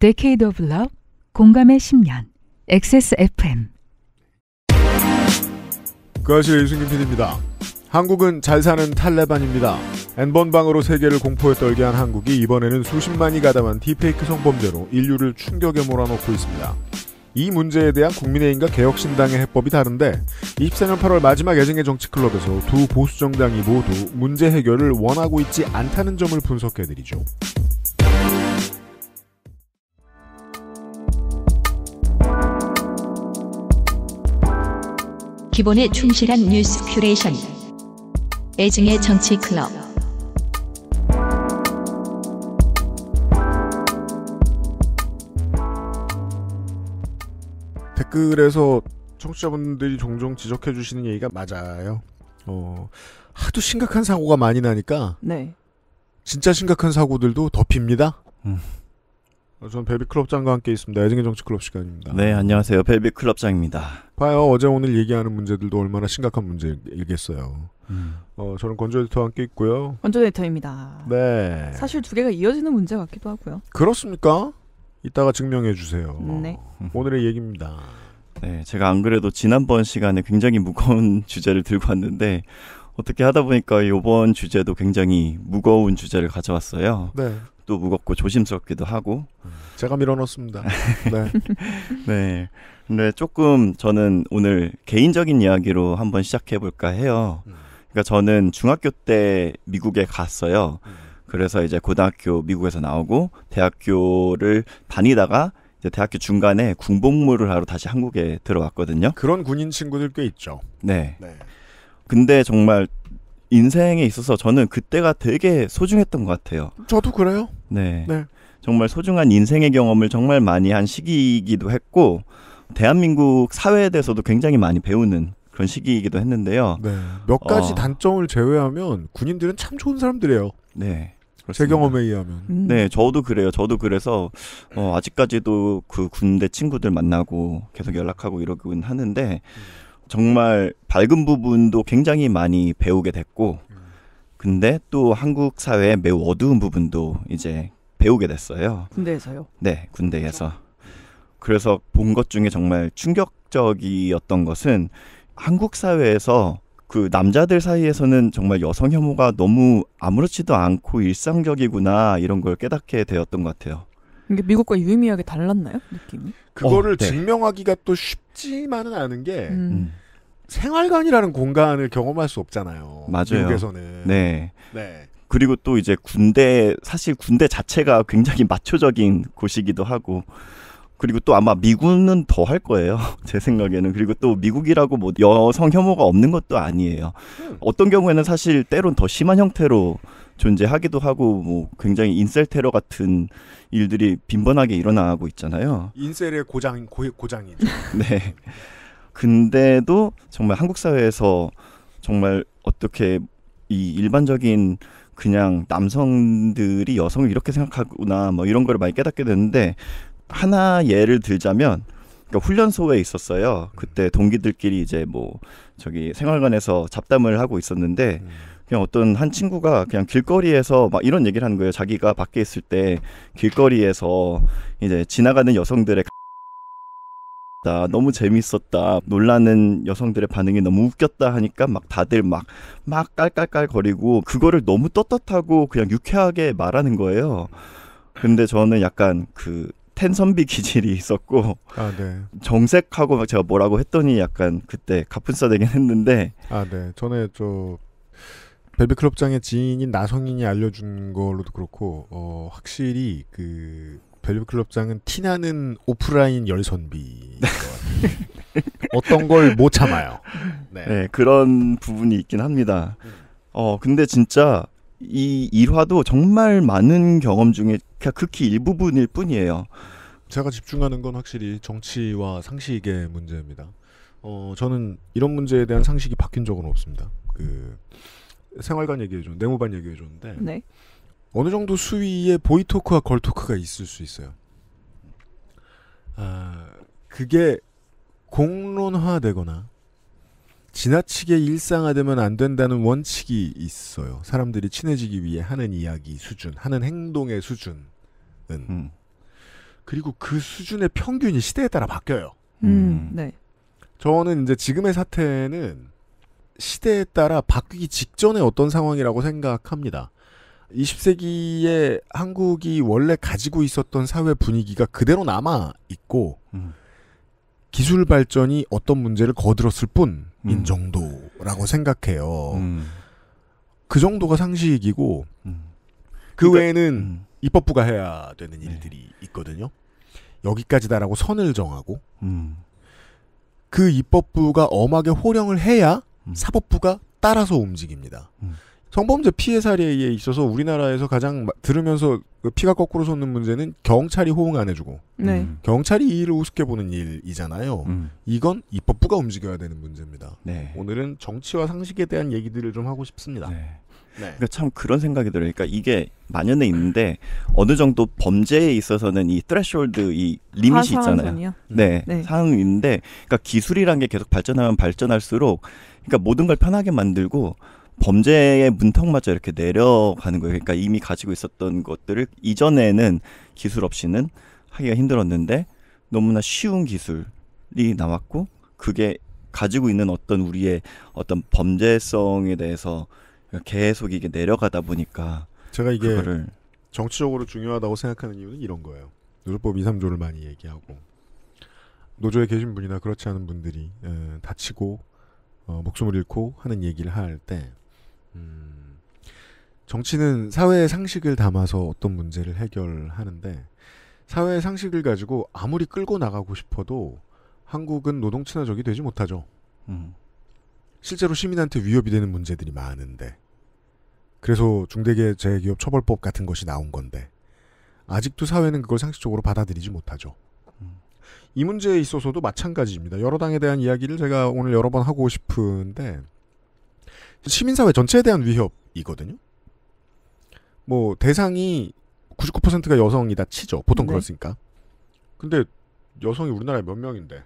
Decade of Love, 공감의 10년, XSFM. 그아실의 유승균 PD입니다. 한국은 잘 사는 탈레반입니다. N번방으로 세계를 공포에 떨게 한 한국이 이번에는 수십만이 가담한 디페이크 성범죄로 인류를 충격에 몰아넣고 있습니다. 이 문제에 대한 국민의힘과 개혁신당의 해법이 다른데 24년 8월 마지막 예정의 정치클럽에서 두 보수정당이 모두 문제 해결을 원하고 있지 않다는 점을 분석해드리죠. 기본에 충실한 뉴스 큐레이션. 애증의 정치 클럽. 댓글에서 청취자분들이 종종 지적해 주시는 얘기가 맞아요. 어, 하도 심각한 사고가 많이 나니까 네. 진짜 심각한 사고들도 덮입니다. 음. 전 어, 베비클럽장과 함께 있습니다. 애증의 정치클럽 시간입니다. 네, 안녕하세요. 베비클럽장입니다. 봐요. 어제 오늘 얘기하는 문제들도 얼마나 심각한 문제일겠어요. 음. 어, 저는 건조 에디터와 함께 있고요. 건조 에디터입니다. 네. 사실 두 개가 이어지는 문제 같기도 하고요. 그렇습니까? 이따가 증명해 주세요. 네. 오늘의 얘기입니다. 네, 제가 안 그래도 지난번 시간에 굉장히 무거운 주제를 들고 왔는데 어떻게 하다 보니까 이번 주제도 굉장히 무거운 주제를 가져왔어요. 네. 또 무겁고 조심스럽기도 하고 제가 밀어넣습니다. 네. 네. 근데 조금 저는 오늘 개인적인 이야기로 한번 시작해 볼까 해요. 음. 그러니까 저는 중학교 때 미국에 갔어요. 음. 그래서 이제 고등학교 미국에서 나오고 대학교를 다니다가 이제 대학교 중간에 군복무를 하러 다시 한국에 들어왔거든요. 그런 군인 친구들 꽤 있죠. 네. 네. 근데 정말 인생에 있어서 저는 그때가 되게 소중했던 것 같아요. 저도 그래요. 네. 네. 정말 소중한 인생의 경험을 정말 많이 한 시기이기도 했고 대한민국 사회에 대해서도 굉장히 많이 배우는 그런 시기이기도 했는데요. 네. 몇 가지 어... 단점을 제외하면 군인들은 참 좋은 사람들이에요. 네. 제 경험에 의하면. 음. 네, 저도 그래요. 저도 그래서 어, 아직까지도 그 군대 친구들 만나고 계속 연락하고 이러곤 하는데 음. 정말 밝은 부분도 굉장히 많이 배우게 됐고 근데 또 한국 사회의 매우 어두운 부분도 이제 배우게 됐어요. 군대에서요? 네, 군대에서. 그래서 본 것 중에 정말 충격적이었던 것은 한국 사회에서 그 남자들 사이에서는 정말 여성 혐오가 너무 아무렇지도 않고 일상적이구나 이런 걸 깨닫게 되었던 것 같아요. 이게 미국과 유의미하게 달랐나요 느낌이? 그거를 어, 네. 증명하기가 또 쉽지만은 않은 게 음. 음. 생활관이라는 공간을 경험할 수 없잖아요. 맞아요. 미국에서는 네. 네. 그리고 또 이제 군대 사실 군대 자체가 굉장히 마초적인 곳이기도 하고 그리고 또 아마 미군은 더 할 거예요. 제 생각에는. 그리고 또 미국이라고 뭐 여성 혐오가 없는 것도 아니에요. 음. 어떤 경우에는 사실 때론 더 심한 형태로 존재하기도 하고 뭐 굉장히 인셀 테러 같은 일들이 빈번하게 일어나고 있잖아요. 인셀의 고장 고, 고장이죠. 네. 근데도 정말 한국 사회에서 정말 어떻게 이 일반적인 그냥 남성들이 여성을 이렇게 생각하구나 뭐 이런 거를 많이 깨닫게 되는데 하나 예를 들자면 그러니까 훈련소에 있었어요. 그때 동기들끼리 이제 뭐 저기 생활관에서 잡담을 하고 있었는데 음. 그냥 어떤 한 친구가 그냥 길거리에서 막 이런 얘기를 하는 거예요. 자기가 밖에 있을 때 길거리에서 이제 지나가는 여성들의 다 너무 재밌었다 놀라는 여성들의 반응이 너무 웃겼다 하니까 막 다들 막 막 깔깔깔 거리고 그거를 너무 떳떳하고 그냥 유쾌하게 말하는 거예요 근데 저는 약간 그 텐선비 기질이 있었고 아, 네. 정색하고 막 제가 뭐라고 했더니 약간 그때 가분싸 되긴 했는데 아네 전에 저 벨벳 클럽장의 지인인 나성인이 알려준 걸로도 그렇고 어, 확실히 그 벨벳 클럽장은 티나는 오프라인 열선비 어떤 걸 못 참아요. 네. 네. 그런 부분이 있긴 합니다. 어 근데 진짜 이 일화도 정말 많은 경험 중에 극히 일부분일 뿐이에요. 제가 집중하는 건 확실히 정치와 상식의 문제입니다. 어 저는 이런 문제에 대한 상식이 바뀐 적은 없습니다. 그 생활관 얘기해 줬는데 내무반 얘기해 줬는데 네. 어느 정도 수위에 보이 토크와 걸 토크가 있을 수 있어요. 아, 그게 공론화되거나 지나치게 일상화되면 안 된다는 원칙이 있어요. 사람들이 친해지기 위해 하는 이야기 수준, 하는 행동의 수준은. 음. 그리고 그 수준의 평균이 시대에 따라 바뀌어요. 음, 음. 네. 저는 이제 지금의 사태는 시대에 따라 바뀌기 직전의 어떤 상황이라고 생각합니다. 20세기에 한국이 원래 가지고 있었던 사회 분위기가 그대로 남아 있고 음. 기술 발전이 어떤 문제를 거들었을 뿐인 음. 정도라고 생각해요. 음. 그 정도가 상식이고 음. 그 그러니까, 외에는 음. 입법부가 해야 되는 네. 일들이 네. 있거든요. 여기까지다라고 선을 정하고 음. 그 입법부가 엄하게 호령을 해야 음. 사법부가 따라서 움직입니다. 음. 성범죄 피해 사례에 있어서 우리나라에서 가장 들으면서 그 피가 거꾸로 솟는 문제는 경찰이 호응 안 해주고 네. 음. 경찰이 이 일을 우습게 보는 일이잖아요. 음. 이건 입법부가 움직여야 되는 문제입니다. 네. 오늘은 정치와 상식에 대한 얘기들을 좀 하고 싶습니다. 네. 네. 근데 참 그런 생각이 들어요. 그러니까 이게 만연해 있는데 어느 정도 범죄에 있어서는 이 트레시홀드 이 리밋이 아, 있잖아요. 네, 네, 상황인데 그러니까 기술이란 게 계속 발전하면 발전할수록 그러니까 모든 걸 편하게 만들고 범죄의 문턱마저 이렇게 내려가는 거예요. 그러니까 이미 가지고 있었던 것들을 이전에는 기술 없이는 하기가 힘들었는데 너무나 쉬운 기술이 나왔고 그게 가지고 있는 어떤 우리의 어떤 범죄성에 대해서 계속 이게 내려가다 보니까 제가 이게 그거를 정치적으로 중요하다고 생각하는 이유는 이런 거예요. 노조법 2, 3조를 많이 얘기하고 노조에 계신 분이나 그렇지 않은 분들이 예, 다치고 어, 목숨을 잃고 하는 얘기를 할 때, 음, 정치는 사회의 상식을 담아서 어떤 문제를 해결하는데, 사회의 상식을 가지고 아무리 끌고 나가고 싶어도 한국은 노동 친화적이 되지 못하죠. 음. 실제로 시민한테 위협이 되는 문제들이 많은데, 그래서 중대계 재기업 처벌법 같은 것이 나온 건데, 아직도 사회는 그걸 상식적으로 받아들이지 못하죠. 이 문제에 있어서도 마찬가지입니다. 여러 당에 대한 이야기를 제가 오늘 여러 번 하고 싶은데 시민사회 전체에 대한 위협이거든요. 뭐 대상이 99%가 여성이다 치죠. 보통 네. 그렇으니까. 근데 여성이 우리나라에 몇 명인데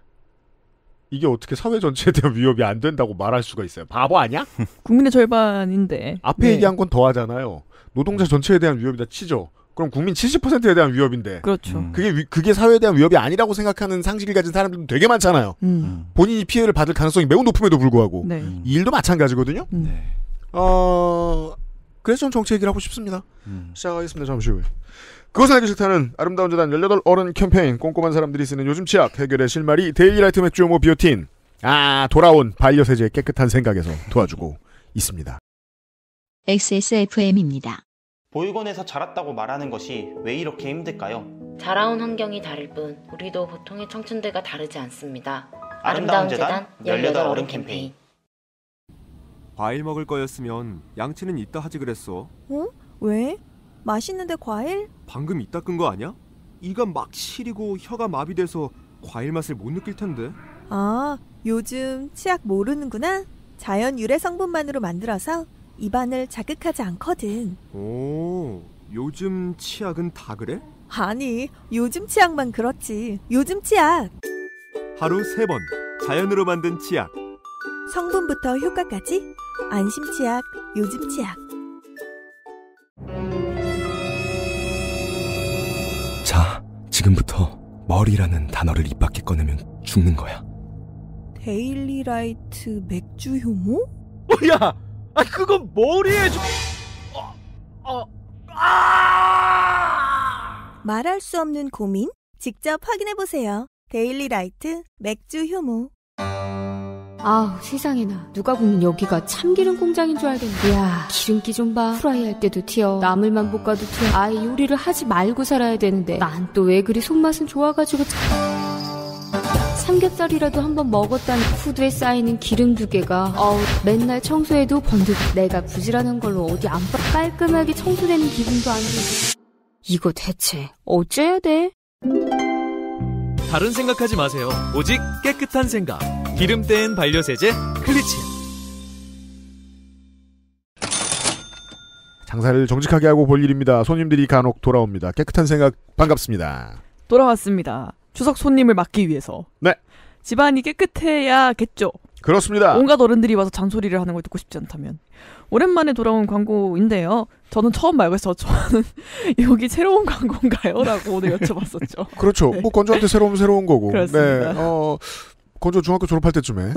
이게 어떻게 사회 전체에 대한 위협이 안 된다고 말할 수가 있어요. 바보 아니야? 국민의 절반인데. 앞에 네. 얘기한 건더 하잖아요. 노동자 전체에 대한 위협이다 치죠. 그럼 국민 70%에 대한 위협인데. 그렇죠. 음. 그게 위, 그게 사회에 대한 위협이 아니라고 생각하는 상식을 가진 사람들도 되게 많잖아요. 음. 음. 본인이 피해를 받을 가능성이 매우 높음에도 불구하고 네. 음. 이 일도 마찬가지거든요. 음. 네. 어 그래서 좀 정치 얘기를 하고 싶습니다. 음. 시작하겠습니다. 잠시 후에. 그것은 알기 싫다는 아름다운 재단 18어른 캠페인 꼼꼼한 사람들이 쓰는 요즘 치약 해결의 실마리 데일리라이트 맥주 오모 비오틴 아 돌아온 반려세제 깨끗한 생각에서 도와주고 있습니다. XSFM입니다. 보육원에서 자랐다고 말하는 것이 왜 이렇게 힘들까요? 자라온 환경이 다를 뿐 우리도 보통의 청춘들과 다르지 않습니다. 아름다운, 아름다운 재단 18 어른 캠페인 과일 먹을 거였으면 양치는 이따 하지 그랬어. 어? 왜? 맛있는데 과일? 방금 이따 끈 거 아니야? 이가 막 시리고 혀가 마비돼서 과일 맛을 못 느낄 텐데. 아, 요즘 치약 모르는구나. 자연 유래 성분만으로 만들어서 입안을 자극하지 않거든. 오, 요즘 치약은 다 그래? 아니, 요즘 치약만 그렇지. 요즘 치약. 하루 세번 자연으로 만든 치약. 성분부터 효과까지 안심 치약, 요즘 치약. 자, 지금부터 머리라는 단어를 입 밖에 꺼내면 죽는 거야. 데일리라이트 맥주 효모? 뭐 야, 아 그건 머리에 좀... 어, 어, 아! 말할 수 없는 고민? 직접 확인해 보세요. 데일리 라이트 맥주 효모. 아우 세상에나 누가 보면 여기가 참기름 공장인 줄 알겠네 이야 기름기 좀봐 프라이 할 때도 튀어 나물만 볶아도 튀어 아예 요리를 하지 말고 살아야 되는데 난 또 왜 그리 손맛은 좋아가지고 참... 삼겹살이라도 한번 먹었다는 후드에 쌓이는 기름 두 개가 어우 맨날 청소해도 번득 내가 부지런한 걸로 어디 안 깔끔하게 청소되는 기분도 안 들고 이거 대체 어째야 돼? 다른 생각하지 마세요. 오직 깨끗한 생각. 기름 땐 반려세제 클리치. 장사를 정직하게 하고 볼 일입니다. 손님들이 간혹 돌아옵니다. 깨끗한 생각 반갑습니다. 돌아왔습니다. 추석 손님을 막기 위해서. 네. 집안이 깨끗해야겠죠. 그렇습니다. 온갖 어른들이 와서 잔소리를 하는 걸 듣고 싶지 않다면. 오랜만에 돌아온 광고인데요. 저는 처음 말고서 저는 여기 새로운 광고인가요? 라고 오늘 여쭤봤었죠. 그렇죠. 네. 뭐 건조한테 새로운 새로운 거고. 그렇습니다. 네. 어, 건조 중학교 졸업할 때쯤에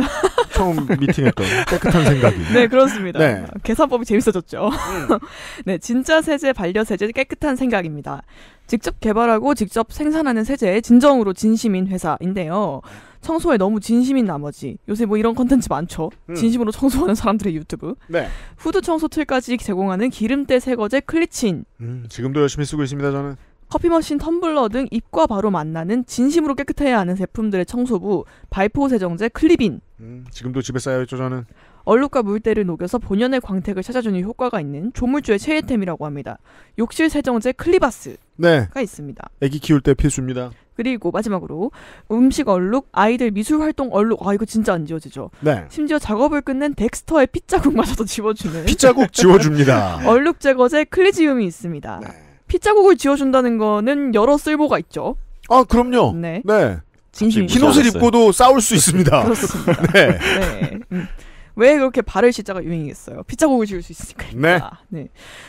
처음 미팅했던 깨끗한 생각이. 네, 그렇습니다. 네. 계산법이 재밌어졌죠. 음. 네, 진짜 세제, 반려 세제, 깨끗한 생각입니다. 직접 개발하고 직접 생산하는 세제의 진정으로 진심인 회사인데요. 청소에 너무 진심인 나머지 요새 뭐 이런 컨텐츠 많죠. 음. 진심으로 청소하는 사람들의 유튜브. 네. 후드 청소 틀까지 제공하는 기름때 세거제 클리친. 음, 지금도 열심히 쓰고 있습니다 저는. 커피 머신, 텀블러 등 입과 바로 만나는 진심으로 깨끗해야 하는 제품들의 청소부 바이포 세정제 클리빈. 음, 지금도 집에 쌓여 있죠 저는. 얼룩과 물때를 녹여서 본연의 광택을 찾아주는 효과가 있는 조물주의 최애템이라고 합니다. 욕실 세정제 클리바스가 네. 있습니다. 아기 키울 때 필수입니다. 그리고 마지막으로 음식 얼룩, 아이들 미술 활동 얼룩. 아 이거 진짜 안 지워지죠. 네. 심지어 작업을 끝낸 덱스터의 핏자국마저도 지워주는 핏자국 지워줍니다. 얼룩 제거제 클리지움이 있습니다. 네. 핏자국을 지워준다는 거는 여러 쓸모가 있죠. 아 그럼요. 네. 네. 흰 옷을 입고도 싸울 수 있습니다. 그렇습니다. 네. 네. 음. 왜 그렇게 발을 시자가 유행이겠어요 피자국을 지을 수 있으니까. 네. 네.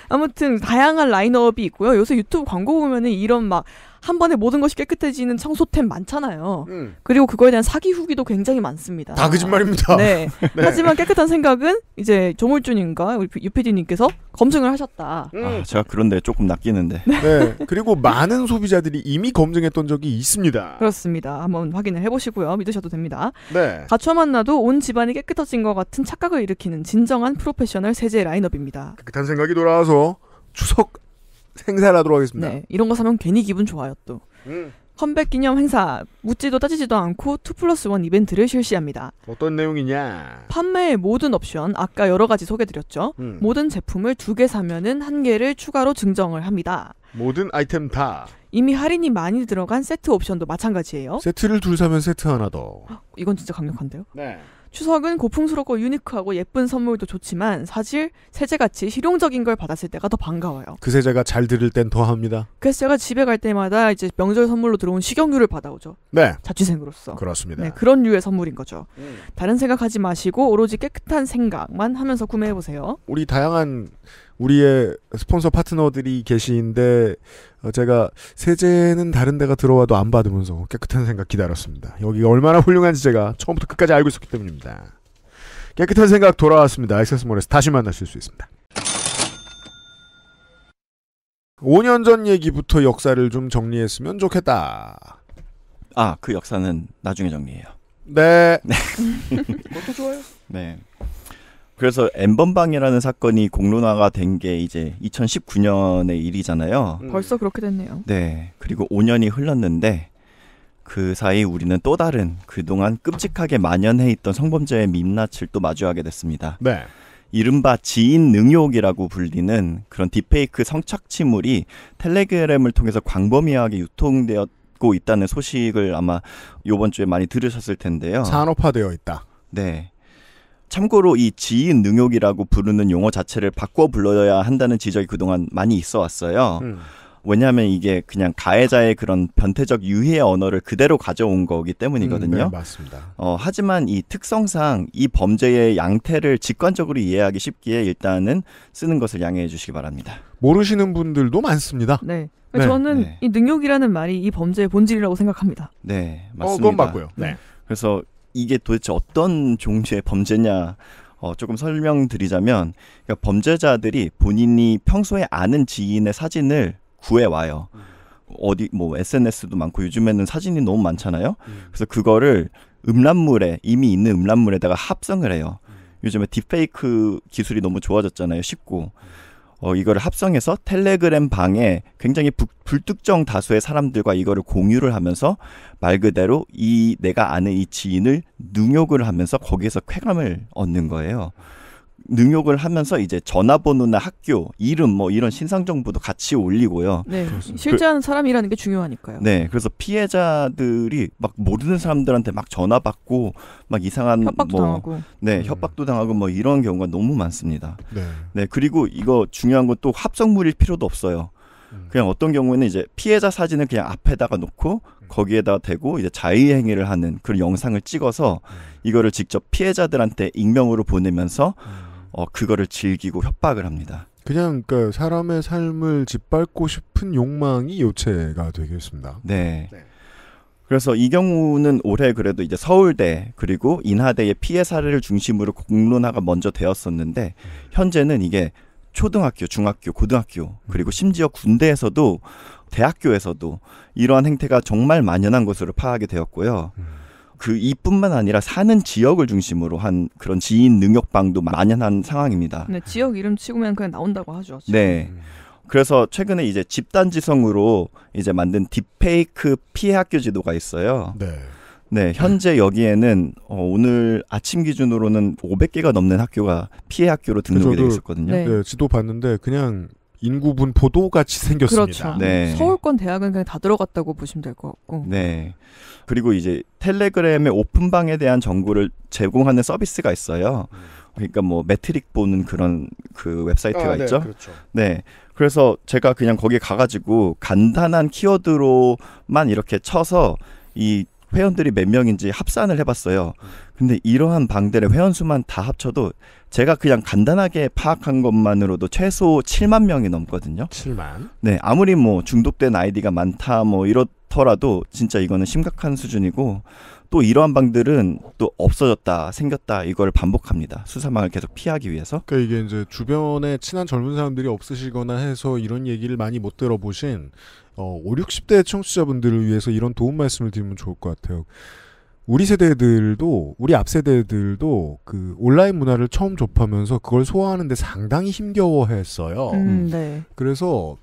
아무튼 다양한 라인업이 있고요. 요새 유튜브 광고 보면은 이런 막한 번에 모든 것이 깨끗해지는 청소템 많잖아요. 음. 그리고 그거에 대한 사기 후기도 굉장히 많습니다. 다 거짓말입니다. 네. 네. 하지만 깨끗한 생각은 이제 조물주님과 유피디님께서 검증을 하셨다. 음. 아, 제가 그런데 조금 낚이는데. 네. 네. 그리고 많은 소비자들이 이미 검증했던 적이 있습니다. 그렇습니다. 한번 확인을 해보시고요. 믿으셔도 됩니다. 네. 가초 만나도 온 집안이 깨끗해진 것 같은 착각을 일으키는 진정한 프로페셔널 세제 라인업입니다. 깨끗한 생각이 돌아와서 추석 행사를 하도록 하겠습니다. 네, 이런 거 사면 괜히 기분 좋아요 또. 음. 컴백 기념 행사 묻지도 따지지도 않고 2 플러스 1 이벤트를 실시합니다. 어떤 내용이냐? 판매의 모든 옵션 아까 여러 가지 소개드렸죠. 음. 모든 제품을 두 개 사면은 한 개를 추가로 증정을 합니다. 모든 아이템 다. 이미 할인이 많이 들어간 세트 옵션도 마찬가지예요. 세트를 둘 사면 세트 하나 더. 이건 진짜 강력한데요. 네. 추석은 고풍스럽고 유니크하고 예쁜 선물도 좋지만 사실 세제같이 실용적인 걸 받았을 때가 더 반가워요. 그 세제가 잘 들을 땐 더합니다. 그래서 제가 집에 갈 때마다 이제 명절 선물로 들어온 식용유를 받아오죠. 네. 자취생으로서. 그렇습니다. 네, 그런 류의 선물인 거죠. 음. 다른 생각하지 마시고 오로지 깨끗한 생각만 하면서 구매해 보세요. 우리 다양한 우리의 스폰서 파트너들이 계시는데 어, 제가 세제는 다른 데가 들어와도 안 받으면서 깨끗한 생각 기다렸습니다. 여기가 얼마나 훌륭한지 제가 처음부터 끝까지 알고 있었기 때문입니다. 깨끗한 생각 돌아왔습니다. 액세스몰에서 다시 만나실 수 있습니다. 5년 전 얘기부터 역사를 좀 정리했으면 좋겠다. 아, 그 역사는 나중에 정리해요. 네. 네. 그것도 좋아요. 네. 그래서 엠번방이라는 사건이 공론화가 된 게 이제 2019년의 일이잖아요. 음. 벌써 그렇게 됐네요. 네. 그리고 5년이 흘렀는데 그 사이 우리는 또 다른 그동안 끔찍하게 만연해 있던 성범죄의 민낯을 또 마주하게 됐습니다. 네. 이른바 지인 능욕이라고 불리는 그런 딥페이크 성착취물이 텔레그램을 통해서 광범위하게 유통되었고 있다는 소식을 아마 요번 주에 많이 들으셨을 텐데요. 산업화되어 있다. 네. 참고로 이 지인 능욕이라고 부르는 용어 자체를 바꿔 불러야 한다는 지적이 그동안 많이 있어 왔어요. 음. 왜냐하면 이게 그냥 가해자의 그런 변태적 유해의 언어를 그대로 가져온 거기 때문이거든요. 음, 네, 맞습니다. 어, 하지만 이 특성상 이 범죄의 양태를 직관적으로 이해하기 쉽기에 일단은 쓰는 것을 양해해 주시기 바랍니다. 모르시는 분들도 많습니다. 네. 네. 저는 네. 이 능욕이라는 말이 이 범죄의 본질이라고 생각합니다. 네, 맞습니다. 어, 그건 맞고요. 네. 네. 그래서 이게 도대체 어떤 종류의 범죄냐 어, 조금 설명드리자면 그러니까 범죄자들이 본인이 평소에 아는 지인의 사진을 구해 와요. 어디 뭐 SNS도 많고 요즘에는 사진이 너무 많잖아요. 음. 그래서 그거를 음란물에 이미 있는 음란물에다가 합성을 해요. 음. 요즘에 딥페이크 기술이 너무 좋아졌잖아요. 쉽고. 음. 어, 이거를 합성해서 텔레그램 방에 굉장히 부, 불특정 다수의 사람들과 이거를 공유를 하면서 말 그대로 이 내가 아는 이 지인을 능욕을 하면서 거기에서 쾌감을 얻는 거예요. 능욕을 하면서 이제 전화번호나 학교 이름 뭐 이런 신상 정보도 같이 올리고요. 네, 실제하는 사람이라는 게 중요하니까요. 네, 그래서 피해자들이 막 모르는 사람들한테 막 전화 받고 막 이상한 협박도 뭐, 당하고, 네, 음. 협박도 당하고 뭐 이런 경우가 너무 많습니다. 네, 네 그리고 이거 중요한 건 또 합성물일 필요도 없어요. 음. 그냥 어떤 경우에는 이제 피해자 사진을 그냥 앞에다가 놓고 음. 거기에다 대고 이제 자의 행위를 하는 그런 영상을 찍어서 음. 이거를 직접 피해자들한테 익명으로 보내면서 음. 어, 그거를 즐기고 협박을 합니다. 그냥 그니까 사람의 삶을 짓밟고 싶은 욕망이 요체가 되겠습니다. 네. 네. 그래서 이 경우는 올해 그래도 이제 서울대 그리고 인하대의 피해 사례를 중심으로 공론화가 먼저 되었었는데 현재는 이게 초등학교, 중학교, 고등학교 그리고 심지어 군대에서도 대학교에서도 이러한 행태가 정말 만연한 것으로 파악이 되었고요. 음. 그 이뿐만 아니라 사는 지역을 중심으로 한 그런 지인 능력방도 만연한 상황입니다. 네, 지역 이름 치고면 그냥 나온다고 하죠. 지금. 네. 음. 그래서 최근에 이제 집단지성으로 이제 만든 딥페이크 피해 학교 지도가 있어요. 네. 네, 현재 여기에는 어, 오늘 아침 기준으로는 500개가 넘는 학교가 피해 학교로 등록이 되어 있었거든요. 네. 네, 지도 봤는데 그냥 인구 분포도 같이 생겼습니다. 그렇죠. 네. 서울권 대학은 그냥 다 들어갔다고 보시면 될 것 같고. 네. 그리고 이제 텔레그램의 오픈방에 대한 정보를 제공하는 서비스가 있어요. 그러니까 뭐 매트릭 보는 그런 그 웹사이트가 아, 네, 있죠. 그렇죠. 네. 그래서 제가 그냥 거기에 가가지고 간단한 키워드로만 이렇게 쳐서 이 회원들이 몇 명인지 합산을 해봤어요. 근데 이러한 방들의 회원수만 다 합쳐도 제가 그냥 간단하게 파악한 것만으로도 최소 7만 명이 넘거든요. 7만. 네, 아무리 뭐 중독된 아이디가 많다 뭐 이렇더라도 진짜 이거는 심각한 수준이고 또 이러한 방들은 또 없어졌다 생겼다 이걸 반복합니다. 수사망을 계속 피하기 위해서. 그러니까 이게 이제 주변에 친한 젊은 사람들이 없으시거나 해서 이런 얘기를 많이 못 들어보신 어, 5, 60대 청취자분들을 위해서 이런 도움 말씀을 드리면 좋을 것 같아요. 우리 세대들도 우리 앞 세대들도 그 온라인 문화를 처음 접하면서 그걸 소화하는데 상당히 힘겨워했어요. 음, 음, 네. 그래서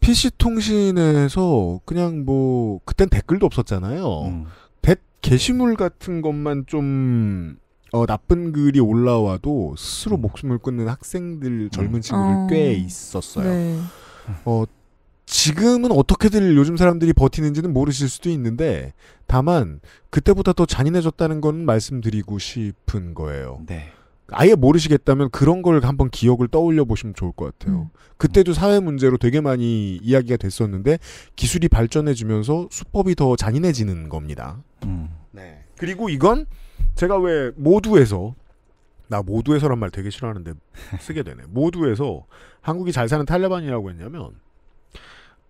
PC 통신에서 그냥 뭐 그땐 댓글도 없었잖아요. 음. 댓 게시물 같은 것만 좀 어, 나쁜 글이 올라와도 스스로 음. 목숨을 끊는 학생들 젊은 음. 친구들 어. 꽤 있었어요. 네. 어 지금은 어떻게들 요즘 사람들이 버티는지는 모르실 수도 있는데 다만 그때보다 더 잔인해졌다는 건 말씀드리고 싶은 거예요. 네. 아예 모르시겠다면 그런 걸 한번 기억을 떠올려 보시면 좋을 것 같아요. 음. 그때도 사회 문제로 되게 많이 이야기가 됐었는데 기술이 발전해지면서 수법이 더 잔인해지는 겁니다. 음. 네. 그리고 이건 제가 왜 모두에서 나 모두에서란 말 되게 싫어하는데 쓰게 되네. 모두에서 한국이 잘 사는 탈레반이라고 했냐면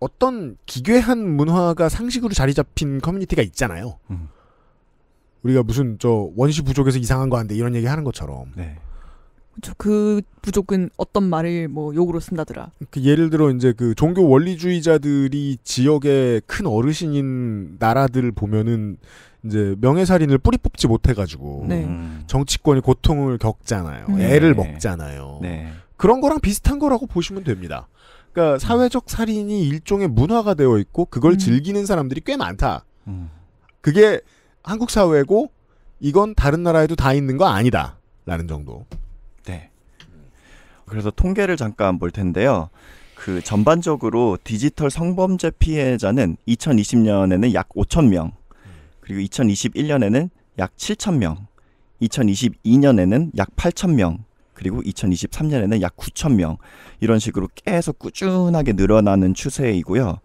어떤 기괴한 문화가 상식으로 자리 잡힌 커뮤니티가 있잖아요. 음. 우리가 무슨 저 원시 부족에서 이상한 거 한데 이런 얘기 하는 것처럼. 네. 그렇죠. 그 부족은 어떤 말을 뭐 욕으로 쓴다더라. 그 예를 들어 이제 그 종교 원리주의자들이 지역의 큰 어르신인 나라들 보면은 이제 명예살인을 뿌리 뽑지 못해가지고 네. 정치권이 고통을 겪잖아요. 음. 네. 애를 먹잖아요. 네. 그런 거랑 비슷한 거라고 보시면 됩니다. 그러니까 음. 사회적 살인이 일종의 문화가 되어 있고 그걸 음. 즐기는 사람들이 꽤 많다. 음. 그게 한국 사회고 이건 다른 나라에도 다 있는 거 아니다라는 정도. 네. 그래서 통계를 잠깐 볼 텐데요. 그 전반적으로 디지털 성범죄 피해자는 2020년에는 약 5천 명, 그리고 2021년에는 약 7천 명, 2022년에는 약 8천 명, 그리고 2023년에는 약 9천 명. 이런 식으로 계속 꾸준하게 늘어나는 추세이고요.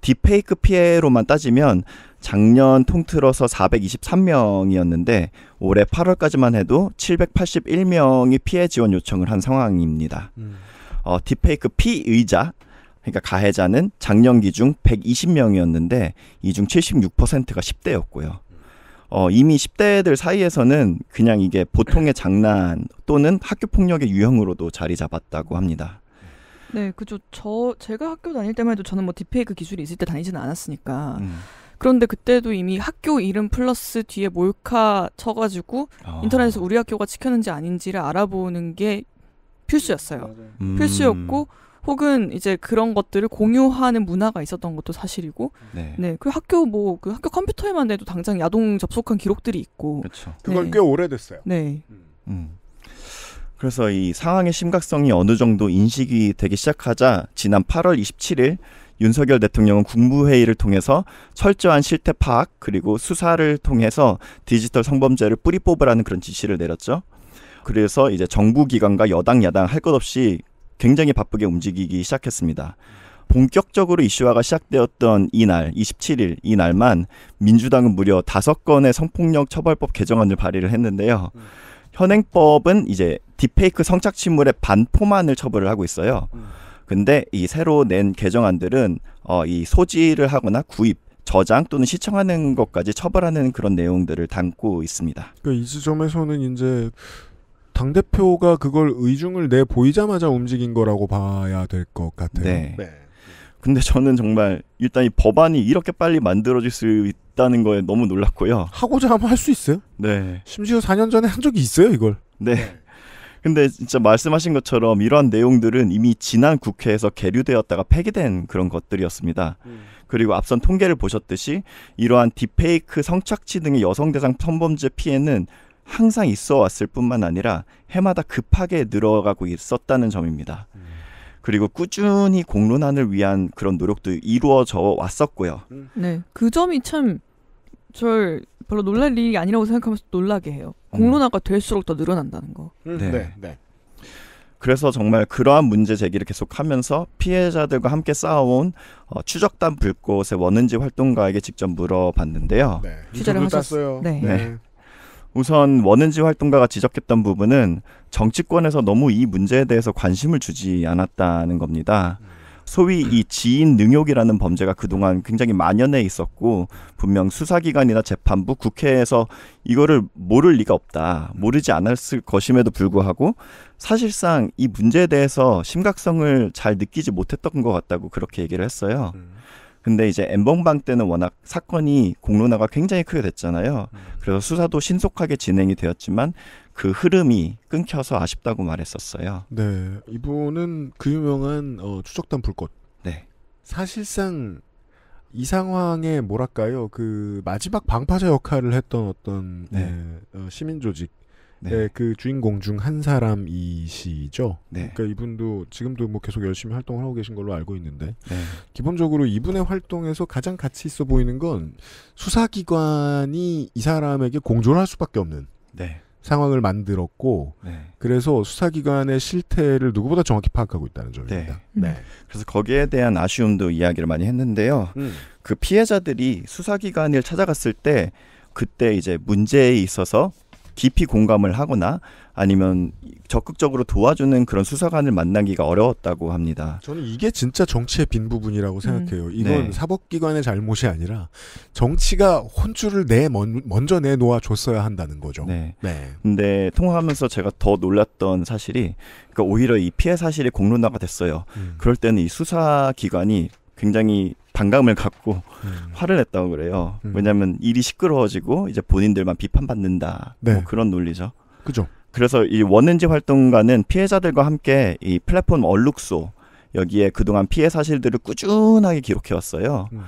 딥페이크 피해로만 따지면 작년 통틀어서 423명이었는데 올해 8월까지만 해도 781명이 피해 지원 요청을 한 상황입니다. 어, 딥페이크 피의자 그러니까 가해자는 작년 기준 120명이었는데 이 중 76%가 10대였고요. 어, 이미 10대들 사이에서는 그냥 이게 보통의 장난 또는 학교 폭력의 유형으로도 자리 잡았다고 합니다. 네, 그죠. 저 제가 학교 다닐 때만 해도 저는 뭐 딥페이크 기술이 있을 때 다니지는 않았으니까. 음. 그런데 그때도 이미 학교 이름 플러스 뒤에 몰카 쳐가지고 어. 인터넷에서 우리 학교가 찍혔는지 아닌지를 알아보는 게 필수였어요. 음. 필수였고 혹은 이제 그런 것들을 공유하는 문화가 있었던 것도 사실이고 네, 네 그리고 학교 뭐 그 학교 컴퓨터에만 해도 당장 야동 접속한 기록들이 있고 그쵸. 그건 네. 꽤 오래됐어요. 네. 음. 그래서 이 상황의 심각성이 어느 정도 인식이 되기 시작하자 지난 8월 27일 윤석열 대통령은 국무회의를 통해서 철저한 실태 파악 그리고 수사를 통해서 디지털 성범죄를 뿌리 뽑으라는 그런 지시를 내렸죠. 그래서 이제 정부 기관과 여당 야당 할 것 없이 굉장히 바쁘게 움직이기 시작했습니다. 본격적으로 이슈화가 시작되었던 이날 27일 이 날만 민주당은 무려 5 건의 성폭력 처벌법 개정안을 발의를 했는데요. 음. 현행법은 이제 딥페이크 성착취물의 반포만을 처벌을 하고 있어요. 음. 근데 이 새로 낸 개정안들은 어, 이 소지를 하거나 구입 저장 또는 시청하는 것까지 처벌하는 그런 내용들을 담고 있습니다. 그러니까 이 지점에서는 이제 당 대표가 그걸 의중을 내 보이자마자 움직인 거라고 봐야 될 것 같아요. 네. 네. 근데 저는 정말 일단 이 법안이 이렇게 빨리 만들어질 수 있다는 거에 너무 놀랐고요. 하고자 하면 할 수 있어요. 네. 심지어 4년 전에 한 적이 있어요, 이걸. 네. 네. 근데 진짜 말씀하신 것처럼 이러한 내용들은 이미 지난 국회에서 계류되었다가 폐기된 그런 것들이었습니다. 음. 그리고 앞선 통계를 보셨듯이 이러한 딥페이크 성착취 등의 여성 대상 성범죄 피해는 항상 있어 왔을 뿐만 아니라 해마다 급하게 늘어가고 있었다는 점입니다. 음. 그리고 꾸준히 공론화를 위한 그런 노력도 이루어져 왔었고요. 음. 네, 그 점이 참 절 별로 놀랄 일이 아니라고 생각하면서 놀라게 해요. 어. 공론화가 될수록 더 늘어난다는 거. 음, 네. 네. 네. 그래서 정말 그러한 문제 제기를 계속하면서 피해자들과 함께 쌓아온 어, 추적단 불꽃의 원은지 활동가에게 직접 물어봤는데요. 네. 취재를 하셨어요. 네. 네. 네. 우선 원은지 활동가가 지적했던 부분은 정치권에서 너무 이 문제에 대해서 관심을 주지 않았다는 겁니다. 음. 소위 이 지인 능욕이라는 범죄가 그동안 굉장히 만연해 있었고 분명 수사기관이나 재판부 국회에서 이거를 모를 리가 없다 모르지 않았을 것임에도 불구하고 사실상 이 문제에 대해서 심각성을 잘 느끼지 못했던 것 같다고 그렇게 얘기를 했어요. 근데 이제 엠번방 때는 워낙 사건이 공론화가 굉장히 크게 됐잖아요. 음. 그래서 수사도 신속하게 진행이 되었지만 그 흐름이 끊겨서 아쉽다고 말했었어요. 네. 이분은 그 유명한 어, 추적단 불꽃. 네. 사실상 이 상황에 뭐랄까요 그 마지막 방파제 역할을 했던 어떤 네. 네, 어, 시민 조직 네. 그 주인공 중 한 사람이시죠. 네. 그러니까 이분도 지금도 뭐 계속 열심히 활동을 하고 계신 걸로 알고 있는데 네. 기본적으로 이분의 활동에서 가장 가치 있어 보이는 건 수사기관이 이 사람에게 공존할 수밖에 없는. 네. 상황을 만들었고 네. 그래서 수사기관의 실태를 누구보다 정확히 파악하고 있다는 점입니다. 네. 음. 네. 그래서 거기에 대한 아쉬움도 이야기를 많이 했는데요. 음. 그 피해자들이 수사기관을 찾아갔을 때 그때 이제 문제에 있어서 깊이 공감을 하거나 아니면 적극적으로 도와주는 그런 수사관을 만나기가 어려웠다고 합니다. 저는 이게 진짜 정치의 빈 부분이라고 음. 생각해요. 네. 이건 네. 사법기관의 잘못이 아니라 정치가 혼쭐을 내 먼저 내놓아 줬어야 한다는 거죠. 네. 네. 근데 통화하면서 제가 더 놀랐던 사실이 그러니까 오히려 이 피해 사실이 공론화가 됐어요. 음. 그럴 때는 이 수사기관이 굉장히 반감을 갖고 음. 화를 냈다고 그래요. 음. 왜냐하면 일이 시끄러워지고 이제 본인들만 비판받는다. 뭐 네. 뭐 그런 논리죠. 그죠. 그래서 이 원은지 활동가는 피해자들과 함께 이 플랫폼 얼룩소 여기에 그동안 피해 사실들을 꾸준하게 기록해 왔어요. 음.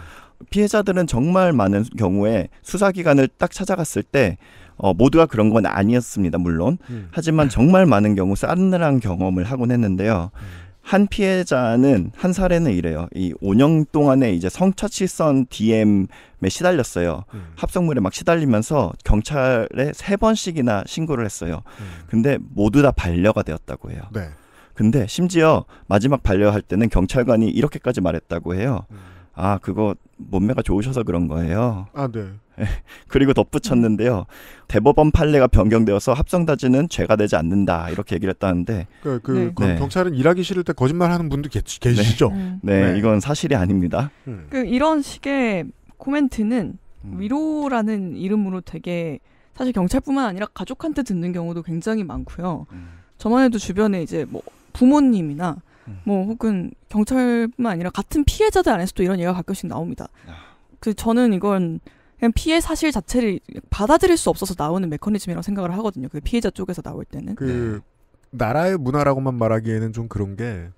피해자들은 정말 많은 경우에 수사기관을 딱 찾아갔을 때 어, 모두가 그런 건 아니었습니다, 물론. 음. 하지만 정말 많은 경우 싸늘한 경험을 하곤 했는데요. 음. 한 피해자는 한 사례는 이래요. 이 5년 동안에 이제 성착취선 DM에 시달렸어요. 음. 합성물에 막 시달리면서 경찰에 세 번씩이나 신고를 했어요. 음. 근데 모두 다 반려가 되었다고 해요. 네. 근데 심지어 마지막 반려할 때는 경찰관이 이렇게까지 말했다고 해요. 음. 아, 그거 몸매가 좋으셔서 그런 거예요. 아, 네. 그리고 덧붙였는데요. 대법원 판례가 변경되어서 합성다지는 죄가 되지 않는다 이렇게 얘기를 했다는데 그, 그 네. 그 네. 경찰은 일하기 싫을 때 거짓말하는 분도 계, 계시죠. 네. 음. 네. 네. 이건 사실이 아닙니다. 음. 그 이런 식의 코멘트는 음. 위로라는 이름으로 되게 사실 경찰뿐만 아니라 가족한테 듣는 경우도 굉장히 많고요. 음. 저만 해도 주변에 이제 뭐 부모님이나 음. 뭐 혹은 경찰뿐만 아니라 같은 피해자들 안에서도 이런 얘기가 가끔씩 나옵니다. 아. 그 저는 이건 그냥 피해 사실 자체를 받아들일 수 없어서 나오는 메커니즘이라고 생각을 하거든요. 그 피해자 쪽에서 나올 때는. 그 네. 나라의 문화라고만 말하기에는 좀 그런 게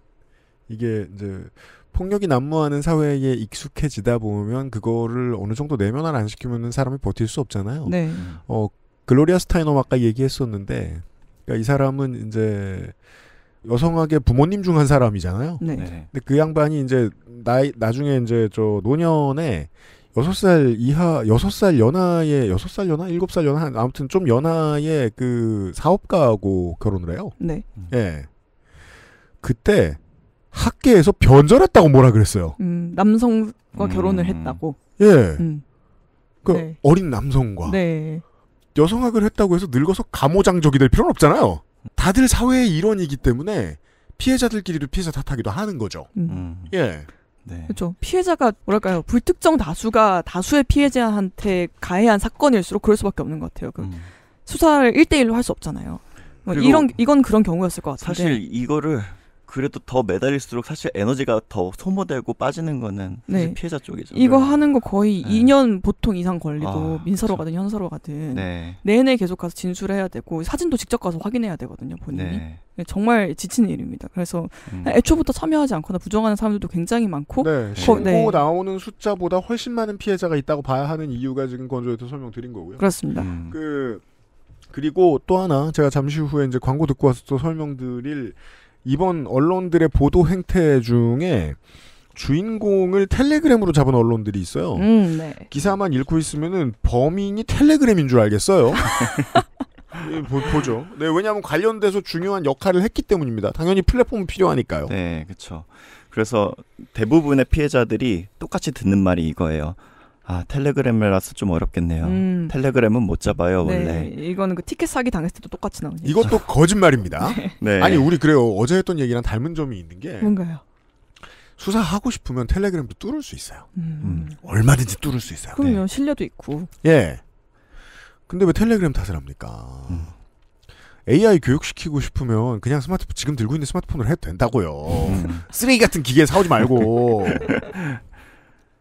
이게 이제 폭력이 난무하는 사회에 익숙해지다 보면 그거를 어느 정도 내면화 안 시키면은 사람이 버틸 수 없잖아요. 네. 음. 어 글로리아 스타이너 아까 얘기했었는데 그러니까 이 사람은 이제 여성학의 부모님 중 한 사람이잖아요. 네. 네. 근데 그 양반이 이제 나 나중에 이제 저 노년에 여섯 살 이하, 여섯 살 연하의, 여섯 살 연하? 일곱 살 연하? 아무튼 좀 연하의 그 사업가하고 결혼을 해요. 네. 음. 예. 그때 학계에서 변절했다고 뭐라 그랬어요. 음, 남성과 음. 결혼을 했다고. 예. 음. 그 네. 어린 남성과. 네. 여성학을 했다고 해서 늙어서 감호장적이 될 필요는 없잖아요. 다들 사회의 일원이기 때문에 피해자들끼리도 피해자 탓하기도 하는 거죠. 음. 음. 예. 네. 그렇죠. 피해자가 뭐랄까요 불특정 다수가 다수의 피해자한테 가해한 사건일수록 그럴 수밖에 없는 것 같아요. 그 음. 수사를 1대1로 할 수 없잖아요. 뭐 이런 이건 그런 경우였을 것 같은데 사실 이거를 그래도 더 매달릴수록 사실 에너지가 더 소모되고 빠지는 거는 네. 피해자 쪽이죠. 이거 네. 하는 거 거의 네. 2년 보통 이상 걸리고 아, 민사로 가든 현사로 가든 네. 내내 계속 가서 진술해야 되고 사진도 직접 가서 확인해야 되거든요 본인이. 네. 네, 정말 지치는 일입니다. 그래서 음. 애초부터 참여하지 않거나 부정하는 사람들도 굉장히 많고 네, 신고 네. 나오는 숫자보다 훨씬 많은 피해자가 있다고 봐야 하는 이유가 지금 건조에서 설명드린 거고요. 그렇습니다. 음. 그 그리고 또 하나 제가 잠시 후에 이제 광고 듣고 와서 또 설명드릴 이번 언론들의 보도 행태 중에 주인공을 텔레그램으로 잡은 언론들이 있어요. 음, 네. 기사만 읽고 있으면은 범인이 텔레그램인 줄 알겠어요. 예, 보, 죠 네, 왜냐하면 관련돼서 중요한 역할을 했기 때문입니다. 당연히 플랫폼은 필요하니까요. 네, 그렇죠. 그래서 대부분의 피해자들이 똑같이 듣는 말이 이거예요. 아 텔레그램이라서 좀 어렵겠네요. 음. 텔레그램은 못 잡아요 네, 원래. 이거는 그 티켓 사기 당했을 때도 똑같이 나오죠. 이것도 그렇죠. 거짓말입니다. 네. 네. 아니 우리 그래요 어제 했던 얘기랑 닮은 점이 있는 게 뭔가요? 수사하고 싶으면 텔레그램도 뚫을 수 있어요. 음. 음. 얼마든지 뚫을 수 있어요. 그럼요 신뢰도 네. 있고. 예. 근데 왜 텔레그램 탓을 합니까? 음. AI 교육시키고 싶으면 그냥 스마트폰 지금 들고 있는 스마트폰으로 해도 된다고요. 음. 쓰레기 같은 기계 사오지 말고.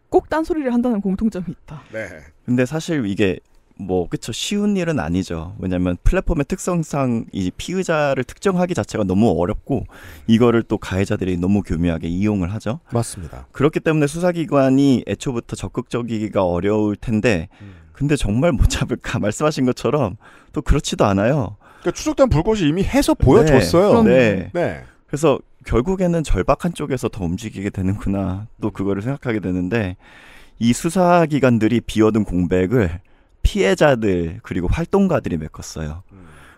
꼭 딴소리를 한다는 공통점이 있다. 네. 근데 사실 이게 뭐 그쵸 쉬운 일은 아니죠. 왜냐하면 플랫폼의 특성상 이 피의자를 특정하기 자체가 너무 어렵고 이거를 또 가해자들이 너무 교묘하게 이용을 하죠. 맞습니다. 그렇기 때문에 수사기관이 애초부터 적극적이기가 어려울 텐데 음. 근데 정말 못 잡을까 말씀하신 것처럼 또 그렇지도 않아요. 그러니까 추적된 불꽃이 이미 해서 보여줬어요. 네. 네. 네. 그래서 결국에는 절박한 쪽에서 더 움직이게 되는구나 또 그거를 생각하게 되는데 이 수사기관들이 비워둔 공백을 피해자들 그리고 활동가들이 메꿨어요.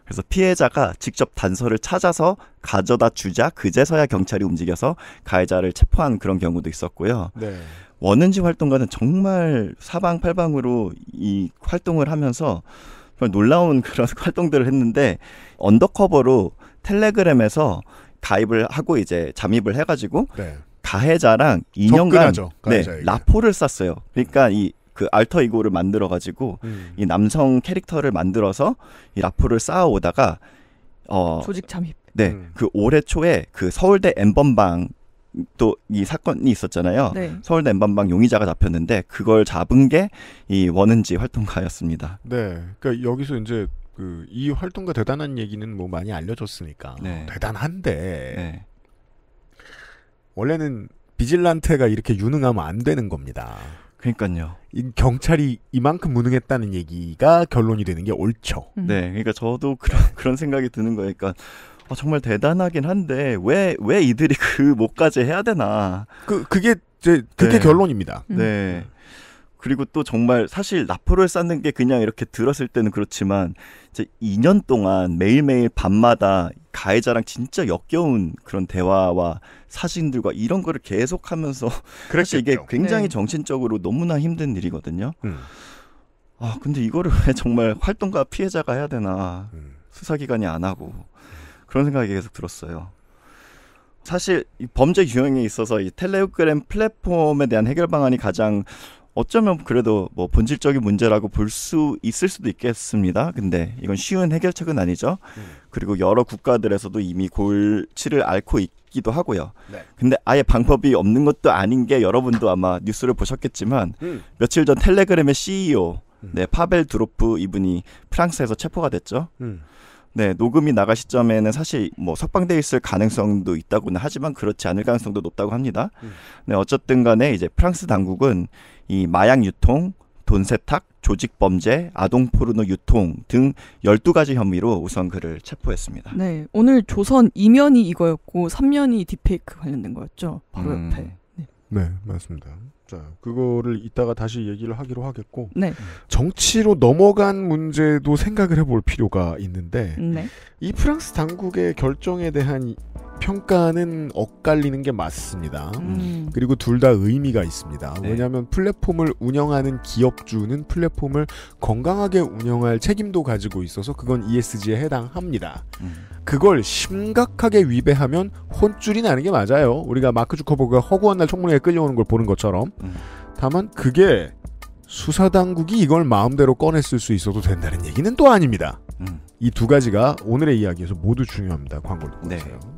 그래서 피해자가 직접 단서를 찾아서 가져다 주자 그제서야 경찰이 움직여서 가해자를 체포한 그런 경우도 있었고요. 네. 원은지 활동가는 정말 사방팔방으로 이 활동을 하면서 정말 놀라운 그런 활동들을 했는데 언더커버로 텔레그램에서 가입을 하고 이제 잠입을 해가지고 네. 가해자랑 2년간 네, 가 라포를 쌌어요. 그러니까 이 그 알터 이고를 만들어 가지고 음. 이 남성 캐릭터를 만들어서 이 라포를 쌓아오다가 어 조직 잠입. 네, 음. 그 올해 초에 그 서울대 엠번방 또 이 사건이 있었잖아요. 네. 서울대 엠번방 용의자가 잡혔는데 그걸 잡은 게 이 원은지 활동가였습니다. 네, 그러니까 여기서 이제 그이 활동가 대단한 얘기는 뭐 많이 알려졌으니까 네. 대단한데 네. 원래는 비질란테가 이렇게 유능하면 안 되는 겁니다. 그러니까요. 경찰이 이만큼 무능했다는 얘기가 결론이 되는 게 옳죠. 음. 네, 그러니까 저도 그런 그런 생각이 드는 거니까 그러니까, 어, 아, 정말 대단하긴 한데 왜 왜 이들이 그 목까지 해야 되나? 그 그게 제 그게 네. 결론입니다. 음. 네. 그리고 또 정말 사실 나포를 쌓는 게 그냥 이렇게 들었을 때는 그렇지만 이제 2년 동안 매일매일 밤마다 가해자랑 진짜 역겨운 그런 대화와 사진들과 이런 거를 계속하면서 그랬겠 사실 이게 굉장히 네. 정신적으로 너무나 힘든 일이거든요. 음. 아 근데 이거를 왜 정말 활동가 피해자가 해야 되나 음. 수사기관이 안 하고 그런 생각이 계속 들었어요. 사실 범죄 유형에 있어서 이 텔레그램 플랫폼에 대한 해결 방안이 가장 어쩌면 그래도 뭐 본질적인 문제라고 볼 수 있을 수도 있겠습니다. 근데 이건 쉬운 해결책은 아니죠. 음. 그리고 여러 국가들에서도 이미 골치를 앓고 있기도 하고요. 네. 근데 아예 방법이 없는 것도 아닌 게 여러분도 아마 뉴스를 보셨겠지만 음. 며칠 전 텔레그램의 CEO 음. 네, 파벨 드로프 이분이 프랑스에서 체포가 됐죠. 네, 녹음이 나갈 시점에는 사실 뭐 석방돼 있을 가능성도 있다고는 하지만 그렇지 않을 가능성도 높다고 합니다. 네, 어쨌든 간에 이제 프랑스 당국은 이 마약 유통, 돈 세탁, 조직 범죄, 아동 포르노 유통 등 12가지 혐의로 우선 그를 체포했습니다. 네. 오늘 조선 2면이 이거였고 3면이 딥페이크 관련된 거였죠. 바로 음. 옆에. 네. 네, 맞습니다. 자, 그거를 이따가 다시 얘기를 하기로 하겠고 네. 정치로 넘어간 문제도 생각을 해볼 필요가 있는데 네. 이 프랑스 당국의 결정에 대한 평가는 엇갈리는 게 맞습니다. 음. 그리고 둘 다 의미가 있습니다. 네. 왜냐하면 플랫폼을 운영하는 기업주는 플랫폼을 건강하게 운영할 책임도 가지고 있어서 그건 ESG에 해당합니다. 음. 그걸 심각하게 위배하면 혼쭐이 나는 게 맞아요. 우리가 마크 주커버그가 허구한 날 청문회에 끌려오는 걸 보는 것처럼. 음. 다만 그게 수사당국이 이걸 마음대로 꺼냈을 수 있어도 된다는 얘기는 또 아닙니다. 음. 이두 가지가 오늘의 이야기에서 모두 중요합니다. 광고를 보세요. 네.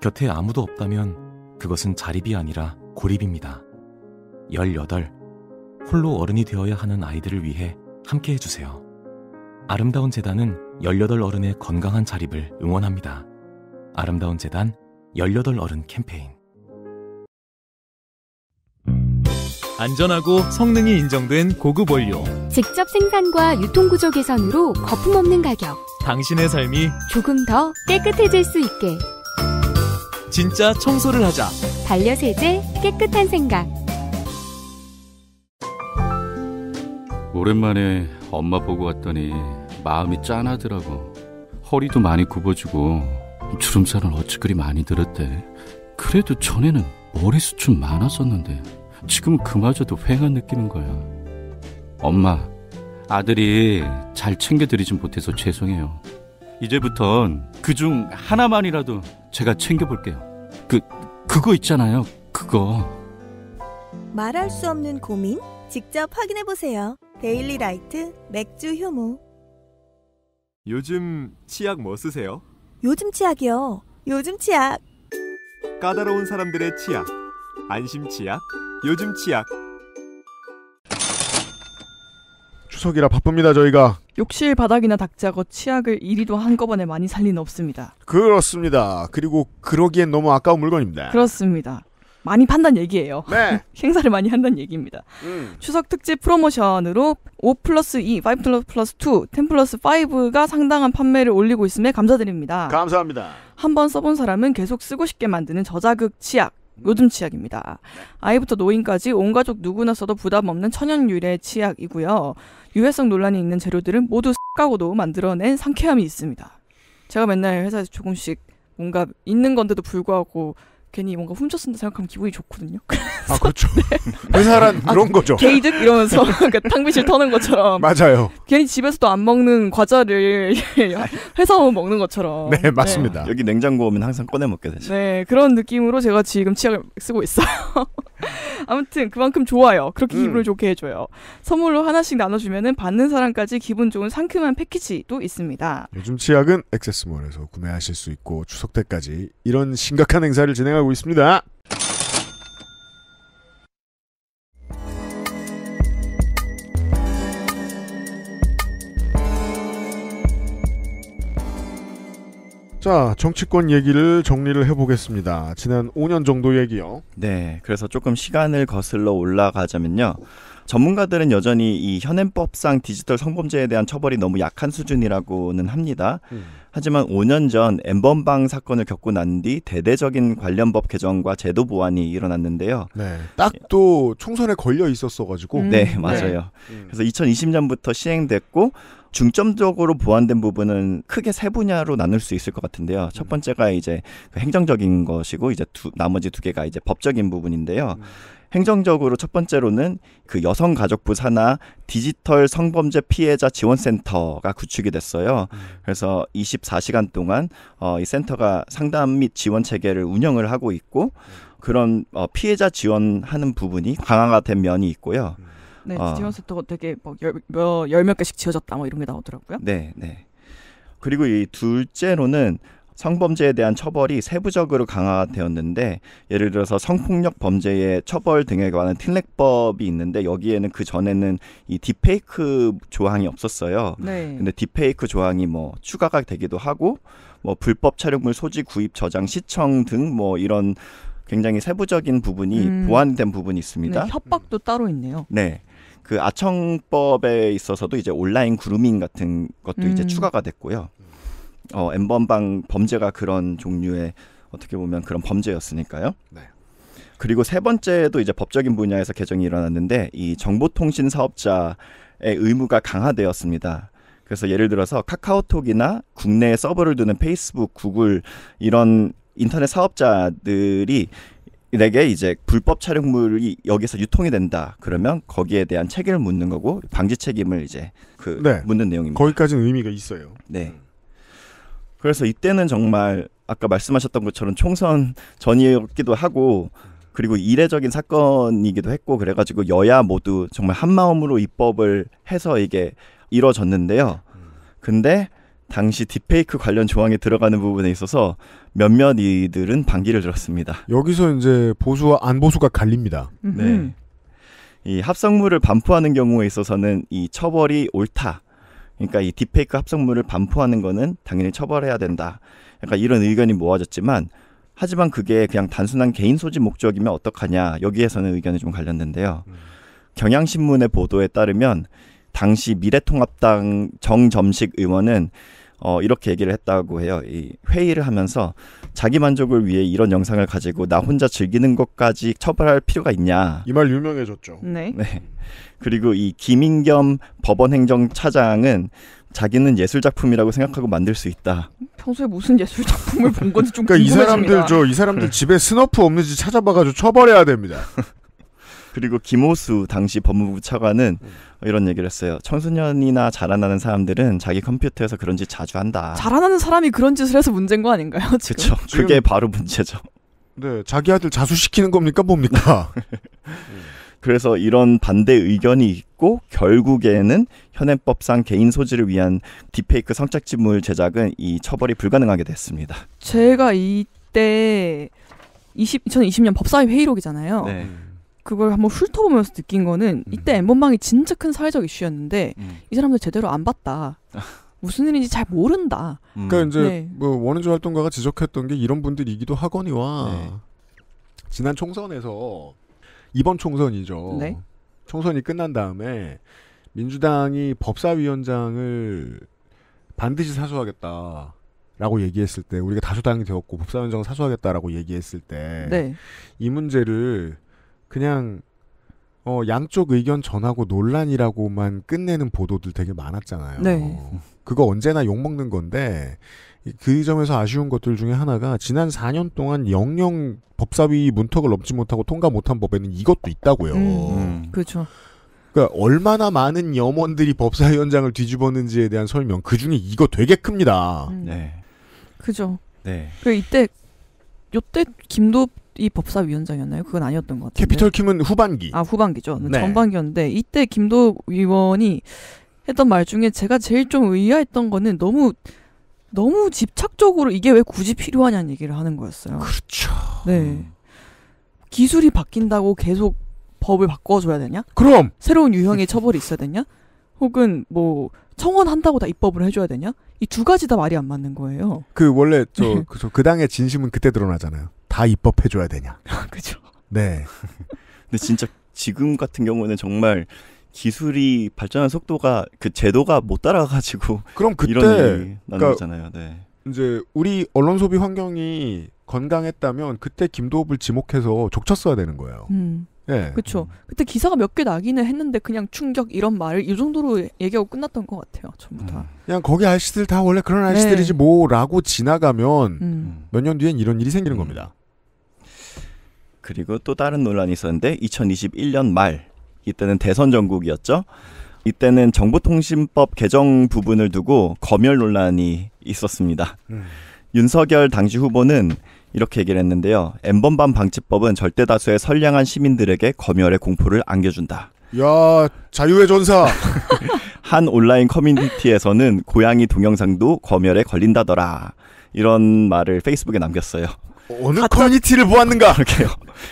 곁에 아무도 없다면 그것은 자립이 아니라 고립입니다. 18. 홀로 어른이 되어야 하는 아이들을 위해 함께 해주세요. 아름다운 재단은 18 어른의 건강한 자립을 응원합니다. 아름다운 재단 18 어른 캠페인 안전하고 성능이 인정된 고급 원료 직접 생산과 유통구조 개선으로 거품 없는 가격 당신의 삶이 조금 더 깨끗해질 수 있게 진짜 청소를 하자. 반려세제 깨끗한 생각. 오랜만에 엄마 보고 왔더니 마음이 짠하더라고. 허리도 많이 굽어지고 주름살은 어찌 그리 많이 들었대. 그래도 전에는 머리숱 좀 많았었는데 지금은 그마저도 휑한 느끼는 거야. 엄마, 아들이 잘 챙겨드리진 못해서 죄송해요. 이제부턴 그중 하나만이라도 제가 챙겨볼게요. 그, 그거 있잖아요. 그거. 말할 수 없는 고민? 직접 확인해보세요. 데일리 라이트 맥주 효모. 요즘 치약 뭐 쓰세요? 요즘 치약이요. 요즘 치약. 까다로운 사람들의 치약. 안심 치약. 요즘 치약. 추석이라 바쁩니다 저희가. 욕실 바닥이나 닭자거 치약을 이리도 한꺼번에 많이 살리는 없습니다. 그렇습니다. 그리고 그러기엔 너무 아까운 물건입니다. 그렇습니다. 많이 판단 얘기예요. 네. 행사를 많이 한다는 얘기입니다. 음. 추석 특집 프로모션으로 5 플러스 2, 5 플러스 2, 10 플러스 5가 상당한 판매를 올리고 있음에 감사드립니다. 감사합니다. 한번 써본 사람은 계속 쓰고 싶게 만드는 저자극 치약. 요즘 치약입니다. 네. 아이부터 노인까지 온 가족 누구나 써도 부담 없는 천연 유래 치약이고요. 유해성 논란이 있는 재료들은 모두 까고도 만들어낸 상쾌함이 있습니다. 제가 맨날 회사에서 조금씩 뭔가 있는 건데도 불구하고 괜히 뭔가 훔쳐 쓴다 생각하면 기분이 좋거든요. 아 그렇죠. 네. 회사란 그런 아, 거죠. 게이득 이러면서 그러니까 탕비실 터는 것처럼. 맞아요. 괜히 집에서도 안 먹는 과자를 회사 오 뭐 먹는 것처럼. 네, 네. 맞습니다. 네. 여기 냉장고 오면 항상 꺼내 먹게 되죠. 네 그런 느낌으로 제가 지금 치약을 쓰고 있어요. 아무튼 그만큼 좋아요. 그렇게 음. 기분을 좋게 해줘요. 선물로 하나씩 나눠주면 받는 사람까지 기분 좋은 상큼한 패키지도 있습니다. 요즘 치약은 액세스몰에서 구매하실 수 있고 추석 때까지 이런 심각한 행사를 진행하고 있습니다. 자, 정치권 얘기를 정리를 해보겠습니다. 지난 5년 정도 얘기요. 네, 그래서 조금 시간을 거슬러 올라가자면요. 전문가들은 여전히 이 현행법상 디지털 성범죄에 대한 처벌이 너무 약한 수준이라고는 합니다. 음. 하지만 5년 전 엠번방 사건을 겪고 난 뒤 대대적인 관련법 개정과 제도 보완이 일어났는데요. 네. 딱 또 총선에 걸려 있었어 가지고. 네, 음. 네, 맞아요. 네. 음. 그래서 2020년부터 시행됐고 중점적으로 보완된 부분은 크게 세 분야로 나눌 수 있을 것 같은데요. 음. 첫 번째가 이제 그 행정적인 것이고 이제 두, 나머지 두 개가 이제 법적인 부분인데요. 음. 행정적으로 첫 번째로는 그 여성가족부 산하 디지털 성범죄 피해자 지원센터가 구축이 됐어요. 음. 그래서 24시간 동안 어, 이 센터가 상담 및 지원 체계를 운영을 하고 있고 음. 그런 어, 피해자 지원하는 부분이 강화가 된 면이 있고요. 음. 아. 네, 뒤지원서 어. 또 되게 뭐 열몇 뭐 개씩 지어졌다 뭐 이런 게 나오더라고요. 네, 네. 그리고 이 둘째로는 성범죄에 대한 처벌이 세부적으로 강화되었는데 예를 들어서 성폭력 범죄의 처벌 등에 관한 특례법이 있는데 여기에는 그 전에는 이 딥페이크 조항이 없었어요. 네. 근데 딥페이크 조항이 뭐 추가가 되기도 하고 뭐 불법 촬영물 소지 구입 저장 시청 등 뭐 이런 굉장히 세부적인 부분이 음. 보완된 부분이 있습니다. 네, 협박도 따로 있네요. 네. 그 아청법에 있어서도 이제 온라인 그루밍 같은 것도 음. 이제 추가가 됐고요. 어, 엠번방 범죄가 그런 종류의 어떻게 보면 그런 범죄였으니까요. 네. 그리고 세 번째도 이제 법적인 분야에서 개정이 일어났는데 이 정보통신 사업자의 의무가 강화되었습니다. 그래서 예를 들어서 카카오톡이나 국내에 서버를 두는 페이스북, 구글 이런 인터넷 사업자들이 내게 이제 불법 촬영물이 여기서 유통이 된다 그러면 거기에 대한 책임을 묻는 거고 방지 책임을 이제 그 네. 묻는 내용입니다. 거기까지는 의미가 있어요. 네. 음. 그래서 이때는 정말 아까 말씀하셨던 것처럼 총선 전이었기도 하고 그리고 이례적인 사건이기도 했고 그래가지고 여야 모두 정말 한 마음으로 입법을 해서 이게 이뤄졌는데요. 음. 근데 당시 딥페이크 관련 조항에 들어가는 부분에 있어서 몇몇 이들은 반기를 들었습니다. 여기서 이제 보수와 안 보수가 갈립니다. 네. 이 합성물을 반포하는 경우에 있어서는 이 처벌이 옳다. 그러니까 이 딥페이크 합성물을 반포하는 거는 당연히 처벌해야 된다. 약간 그러니까 이런 의견이 모아졌지만 하지만 그게 그냥 단순한 개인 소지 목적이면 어떡하냐 여기에서는 의견이 좀 갈렸는데요. 음. 경향신문의 보도에 따르면 당시 미래통합당 정점식 의원은 어, 이렇게 얘기를 했다고 해요. 이 회의를 하면서 자기 만족을 위해 이런 영상을 가지고 나 혼자 즐기는 것까지 처벌할 필요가 있냐. 이 말 유명해졌죠. 네. 네. 그리고 이 김인겸 법원행정차장은 자기는 예술 작품이라고 생각하고 만들 수 있다. 평소에 무슨 예술 작품을 본 건지 좀 그러니까 궁금해집니다. 이 사람들 저이 네. 사람들 집에 스너프 없는지 찾아봐가지고 처벌해야 됩니다. 그리고 김호수 당시 법무부 차관은 음. 이런 얘기를 했어요. 청소년이나 자라나는 사람들은 자기 컴퓨터에서 그런 짓 자주 한다. 자라나는 사람이 그런 짓을 해서 문제인 거 아닌가요? 그렇죠. 그게 바로 문제죠. 네, 자기 아들 자수시키는 겁니까 뭡니까? 음. 그래서 이런 반대 의견이 있고 결국에는 현행법상 개인 소지를 위한 딥페이크 성착취물 제작은 이 처벌이 불가능하게 됐습니다. 제가 이때 20, 2020년 법사위 회의록이잖아요. 네. 음. 그걸 한번 훑어보면서 느낀 거는 음. 이때 엠번방이 진짜 큰 사회적 이슈였는데 음. 이 사람들 제대로 안 봤다. 무슨 일인지 잘 모른다. 음. 그러니까 이제 네. 뭐 원은주 활동가가 지적했던 게 이런 분들이기도 하거니와 네. 지난 총선에서 이번 총선이죠. 네. 총선이 끝난 다음에 민주당이 법사위원장을 반드시 사수하겠다. 라고 얘기했을 때 우리가 다수당이 되었고 법사위원장을 사수하겠다라고 얘기했을 때이 네. 문제를 그냥 어, 양쪽 의견 전하고 논란이라고만 끝내는 보도들 되게 많았잖아요. 네. 그거 언제나 욕먹는 건데, 그 점에서 아쉬운 것들 중에 하나가 지난 4년 동안 영영 법사위 문턱을 넘지 못하고 통과 못한 법에는 이것도 있다고요. 음, 음. 그렇죠. 그러니까 얼마나 많은 염원들이 법사위원장을 뒤집었는지에 대한 설명, 그 중에 이거 되게 큽니다. 음. 네. 그죠. 네. 그 이때 요때 김도 이 법사위원장이었나요? 그건 아니었던 것 같아요. 캐피털 킴은 후반기. 아 후반기죠. 네, 네. 전반기였는데 이때 김도 의원이 했던 말 중에 제가 제일 좀 의아했던 거는 너무 너무 집착적으로 이게 왜 굳이 필요하냐는 얘기를 하는 거였어요. 그렇죠. 네. 기술이 바뀐다고 계속 법을 바꿔줘야 되냐? 그럼 새로운 유형의 처벌이 있어야 되냐? 혹은 뭐 청원한다고 다 입법을 해줘야 되냐? 이 두 가지 다 말이 안 맞는 거예요. 그 원래 저그 네. 그, 그 당의 진심은 그때 드러나잖아요. 다 입법해줘야 되냐? 아, 그죠. 네. 근데 진짜 지금 같은 경우는 정말 기술이 발전한 속도가 그 제도가 못 따라가지고 그럼 그때 이런 그이니까 거잖아요. 네. 이제 우리 언론 소비 환경이 건강했다면 그때 김도읍을 지목해서 족쳤어야 되는 거예요. 음. 네. 그렇죠. 그때 기사가 몇 개 나기는 했는데 그냥 충격 이런 말을 이 정도로 얘기하고 끝났던 것 같아요. 전부 다. 음. 그냥 거기 아저씨들 다 원래 그런 네. 아저씨들이지 네. 뭐 뭐라고 지나가면 음. 몇년 뒤엔 이런 일이 생기는 음. 겁니다. 그리고 또 다른 논란이 있었는데 2021년 말 이때는 대선 전국이었죠. 이때는 정보통신법 개정 부분을 두고 검열 논란이 있었습니다. 음. 윤석열 당시 후보는 이렇게 얘기를 했는데요. 엠번반 방지법은 절대 다수의 선량한 시민들에게 검열의 공포를 안겨준다. 야, 자유의 전사. 한 온라인 커뮤니티에서는 고양이 동영상도 검열에 걸린다더라. 이런 말을 페이스북에 남겼어요. 어느 가짜... 커뮤니티를 보았는가? 이렇게요.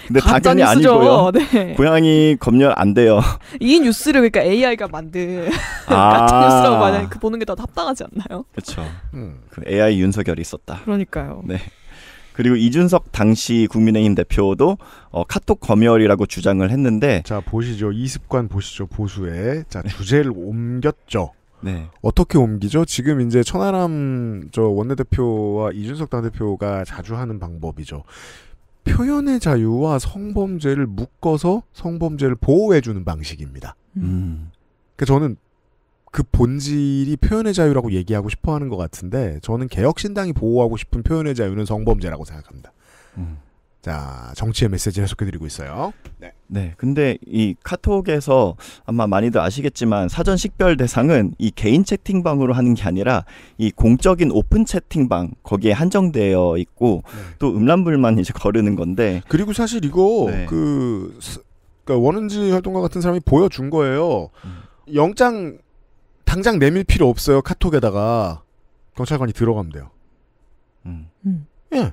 근데 당연히 뉴스죠. 아니고요. 네. 고양이 검열 안 돼요. 이 뉴스를 그러니까 AI가 만든 아~ 가짜 뉴스라고 말하는 그 보는 게 더 답답하지 않나요? 그렇죠. 음. 그 AI 윤석열이 있었다. 그러니까요. 네. 그리고 이준석 당시 국민의힘 대표도 어, 카톡 검열이라고 주장을 했는데 자 보시죠 이 습관 보시죠 보수에자 주제를 네. 옮겼죠. 네. 어떻게 옮기죠? 지금 이제 천하람 저 원내대표와 이준석 당대표가 자주 하는 방법이죠. 표현의 자유와 성범죄를 묶어서 성범죄를 보호해주는 방식입니다. 음. 음. 그 저는 그 본질이 표현의 자유라고 얘기하고 싶어 하는 것 같은데 저는 개혁신당이 보호하고 싶은 표현의 자유는 성범죄라고 생각합니다. 음. 자, 정치의 메시지를 소개해드리고 있어요. 네. 네. 근데 이 카톡에서 아마 많이들 아시겠지만 사전 식별 대상은 이 개인 채팅방으로 하는 게 아니라 이 공적인 오픈 채팅방 거기에 한정되어 있고 네. 또 음란물만 이제 거르는 건데. 그리고 사실 이거 네. 그, 그러니까 원은지 활동가 같은 사람이 보여준 거예요. 음. 영장 당장 내밀 필요 없어요. 카톡에다가 경찰관이 들어가면 돼요. 음. 음. 예.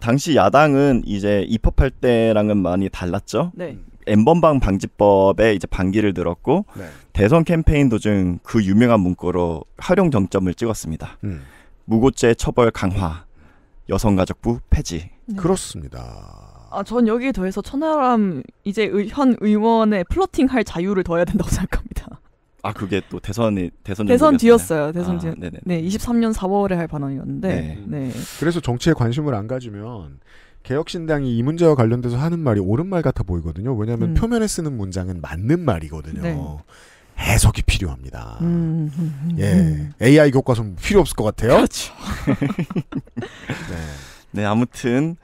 당시 야당은 이제 입법할 때랑은 많이 달랐죠. 네. 엠번방 방지법에 이제 반기를 들었고 네. 대선 캠페인 도중 그 유명한 문구로 활용 정점을 찍었습니다. 음. 무고죄 처벌 강화, 여성가족부 폐지. 네. 그렇습니다. 아, 전 여기에 더해서 천하람 이제 의, 현 의원의 플러팅할 자유를 더해야 된다고 생각합니다. 아 그게 또 대선이 대선 대선 뒤였어요. 대선 아, 네네. 네, 23년 4월에 할 반언이었는데. 네. 네. 그래서 정치에 관심을 안 가지면 개혁신당이 이 문제와 관련돼서 하는 말이 옳은 말 같아 보이거든요. 왜냐하면 음. 표면에 쓰는 문장은 맞는 말이거든요. 네. 해석이 필요합니다. 음, 음, 음, 음. 예, AI 교과서는 필요 없을 것 같아요. 그렇죠. 네. 네, 아무튼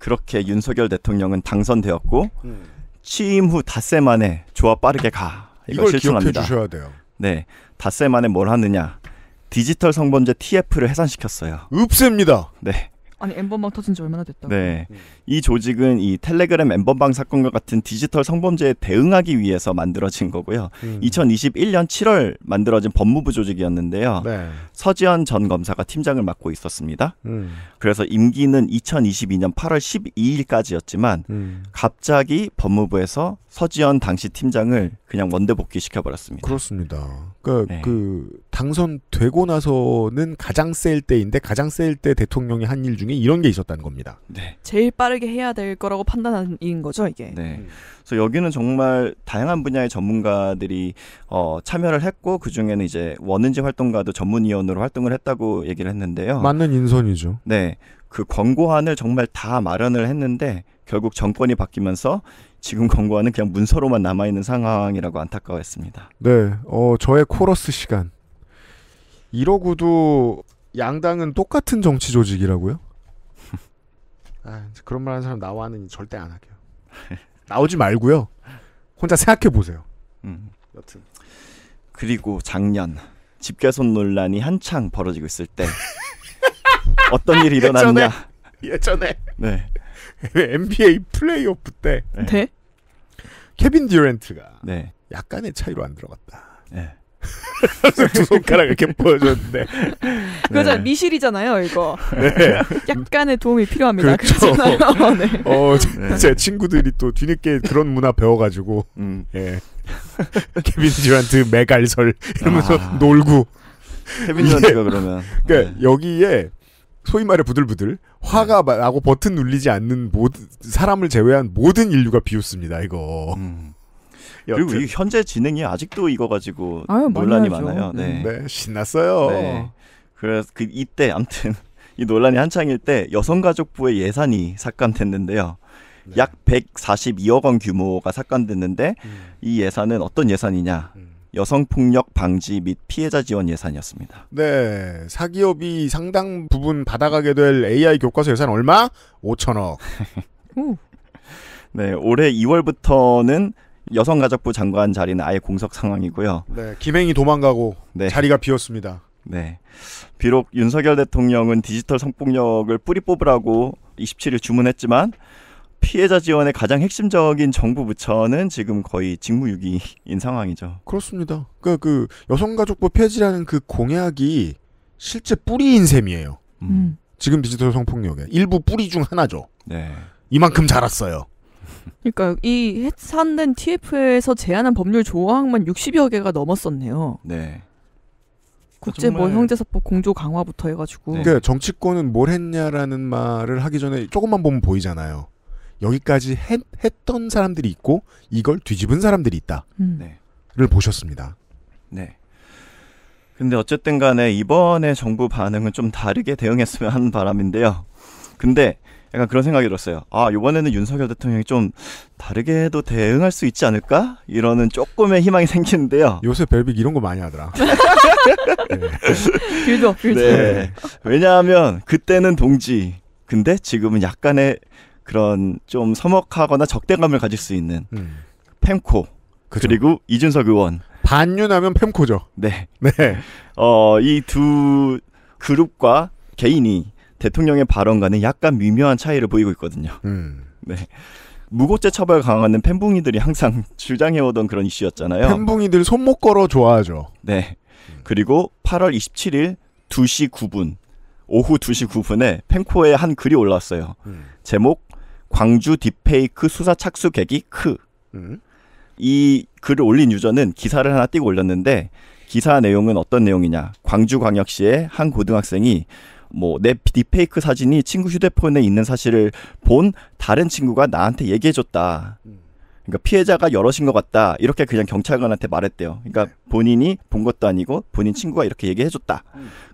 그렇게 윤석열 대통령은 당선되었고 취임 후 닷새 만에 좋아 빠르게 가. 이걸, 이걸 기억해 주셔야 돼요. 네, 닷새 만에 뭘 하느냐? 디지털 성범죄 TF를 해산시켰어요. 읍셉니다. 네. 아니 엠번방 터진 지 얼마나 됐다. 네. 음. 이 조직은 이 텔레그램 엠번방 사건과 같은 디지털 성범죄에 대응하기 위해서 만들어진 거고요. 음. 2021년 7월 만들어진 법무부 조직이었는데요. 네. 서지현 전 검사가 팀장을 맡고 있었습니다. 음. 그래서 임기는 2022년 8월 12일까지였지만 음. 갑자기 법무부에서 서지현 당시 팀장을 그냥 원대 복귀시켜 버렸습니다. 그렇습니다. 그러니까 네. 그 당선되고 나서는 가장 셀 때인데 가장 셀때 대통령이 한 일 중에 이런 게 있었다는 겁니다. 네. 제일 빠르게 해야 될 거라고 판단한 인 거죠, 이게. 네. 음. 그래서 여기는 정말 다양한 분야의 전문가들이 어, 참여를 했고 그 중에는 이제 원은지 활동가도 전문위원으로 활동을 했다고 얘기를 했는데요. 맞는 인선이죠. 네. 그 권고안을 정말 다 마련을 했는데 결국 정권이 바뀌면서 지금 권고하는 그냥 문서로만 남아있는 상황이라고 안타까워했습니다. 네, 어, 저의 코러스 시간. 이러고도 양당은 똑같은 정치 조직이라고요? 아, 그런 말 하는 사람 나와는 절대 안 할게요. 나오지 말고요. 혼자 생각해 보세요. 음. 여튼. 그리고 작년 집개손 논란이 한창 벌어지고 있을 때 어떤 일이 일어났냐? 예전에. 예전에. 네. NBA 플레이오프 때 네. 네? 케빈 듀렌트가 네. 약간의 차이로 안 들어갔다. 네. 두 손가락 이렇게 보여줬는데. 그죠 네. 미실이잖아요, 이거. 네. 약간의 도움이 필요합니다. 그렇죠. 네. 어, 제, 네. 제, 친구들이 또 뒤늦게 그런 문화 배워가지고, 음. 예. 케빈 듀란트 메갈설 이러면서 아. 놀고. 케빈 듀란트가 예. 그러면. 그러니까 네. 여기에 소위 말해 부들부들 화가 네. 나고 버튼 눌리지 않는 모든 사람을 제외한 모든 인류가 비웃습니다 이거. 음. 그리고 이 현재 진행이 아직도 이거 가지고 아유, 논란이 많아 많아요. 네. 네. 네 신났어요. 네. 그래서 그 이때 암튼 이 논란이 한창일 때 여성가족부의 예산이 삭감됐는데요. 네. 약 142억 원 규모가 삭감됐는데 음. 이 예산은 어떤 예산이냐? 음. 여성폭력 방지 및 피해자 지원 예산이었습니다. 네. 사기업이 상당 부분 받아가게 될 AI 교과서 예산 얼마? 5천억. 네. 올해 2월부터는 여성가족부 장관 자리는 아예 공석 상황이고요. 네. 김행이 도망가고 네. 자리가 비었습니다. 네. 비록 윤석열 대통령은 디지털 성폭력을 뿌리 뽑으라고 27일 주문했지만 피해자 지원의 가장 핵심적인 정부 부처는 지금 거의 직무유기인 상황이죠. 그렇습니다. 그러니까 그 여성가족부 폐지라는 그 공약이 실제 뿌리인 셈이에요. 음. 음. 지금 디지털 성폭력의 일부 뿌리 중 하나죠. 네. 이만큼 자랐어요. 그러니까 이 해산된 TF에서 제안한 법률 조항만 60여 개가 넘었었네요. 네. 국제 뭐 형제사법 공조 강화부터 해가지고. 네. 그러니까 정치권은 뭘 했냐라는 말을 하기 전에 조금만 보면 보이잖아요. 여기까지 했, 던 사람들이 있고 이걸 뒤집은 사람들이 있다를 음. 네. 보셨습니다. 네. 근데 어쨌든 간에 이번에 정부 반응은 좀 다르게 대응했으면 하는 바람인데요. 근데 약간 그런 생각이 들었어요. 아, 요번에는 윤석열 대통령이 좀 다르게 해도 대응할 수 있지 않을까? 이러는 조금의 희망이 생기는데요. 요새 벨빅 이런 거 많이 하더라. 네. 빌드업, 빌드업. 네. 왜냐하면 그때는 동지, 근데 지금은 약간의 그런 좀 서먹하거나 적대감을 가질 수 있는 음. 펜코 그죠. 그리고 이준석 의원 반윤하면 펜코죠. 네. 네. 어, 이 두 그룹과 개인이 대통령의 발언과는 약간 미묘한 차이를 보이고 있거든요. 음. 네. 무고죄 처벌 강화는 팬붕이들이 항상 주장해오던 그런 이슈였잖아요. 팬붕이들 손목 걸어 좋아하죠. 네. 그리고 8월 27일 2시 9분, 오후 2시 9분에 펜코의 한 글이 올라왔어요. 음. 제목, 광주 딥페이크 수사 착수 계기 크. 음. 이 글을 올린 유저는 기사를 하나 띄고 올렸는데 기사 내용은 어떤 내용이냐. 광주광역시의 한 고등학생이 뭐내 딥페이크 사진이 친구 휴대폰에 있는 사실을 본 다른 친구가 나한테 얘기해줬다. 음. 그러니까 피해자가 여럿인 것 같다 이렇게 그냥 경찰관한테 말했대요. 그러니까 본인이 본 것도 아니고 본인 친구가 이렇게 얘기해줬다.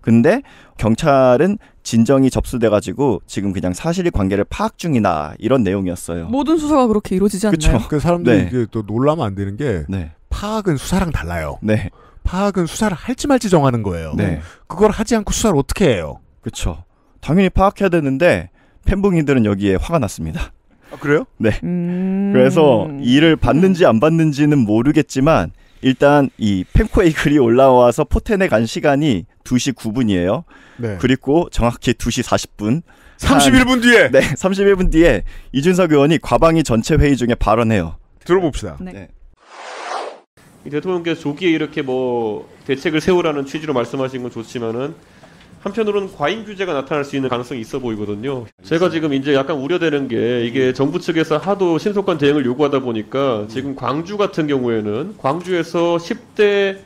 근데 경찰은 진정이 접수돼가지고 지금 그냥 사실 관계를 파악 중이다 이런 내용이었어요. 모든 수사가 그렇게 이루어지지 않나요? 그쵸. 그 사람들이 네. 또 놀라면 안 되는 게 네. 파악은 수사랑 달라요. 네. 파악은 수사를 할지 말지 정하는 거예요. 네. 그걸 하지 않고 수사를 어떻게 해요? 그렇죠. 당연히 파악해야 되는데 팬붕이들은 여기에 화가 났습니다. 아, 그래요? 네. 음... 그래서 이를 받는지 안 받는지는 모르겠지만 일단 이 펜코의 글이 올라와서 포텐에 간 시간이 2시 9분이에요. 네. 그리고 정확히 2시 40분. 31분 뒤에. 네, 31분 뒤에 이준석 의원이 과방위 전체 회의 중에 발언해요. 들어봅시다. 네. 네. 대통령께서 조기에 이렇게 뭐 대책을 세우라는 취지로 말씀하신 건 좋지만은 한편으로는 과잉 규제가 나타날 수 있는 가능성이 있어 보이거든요. 제가 지금 이제 약간 우려되는 게 이게 음. 정부 측에서 하도 신속한 대응을 요구하다 보니까 음. 지금 광주 같은 경우에는 광주에서 10대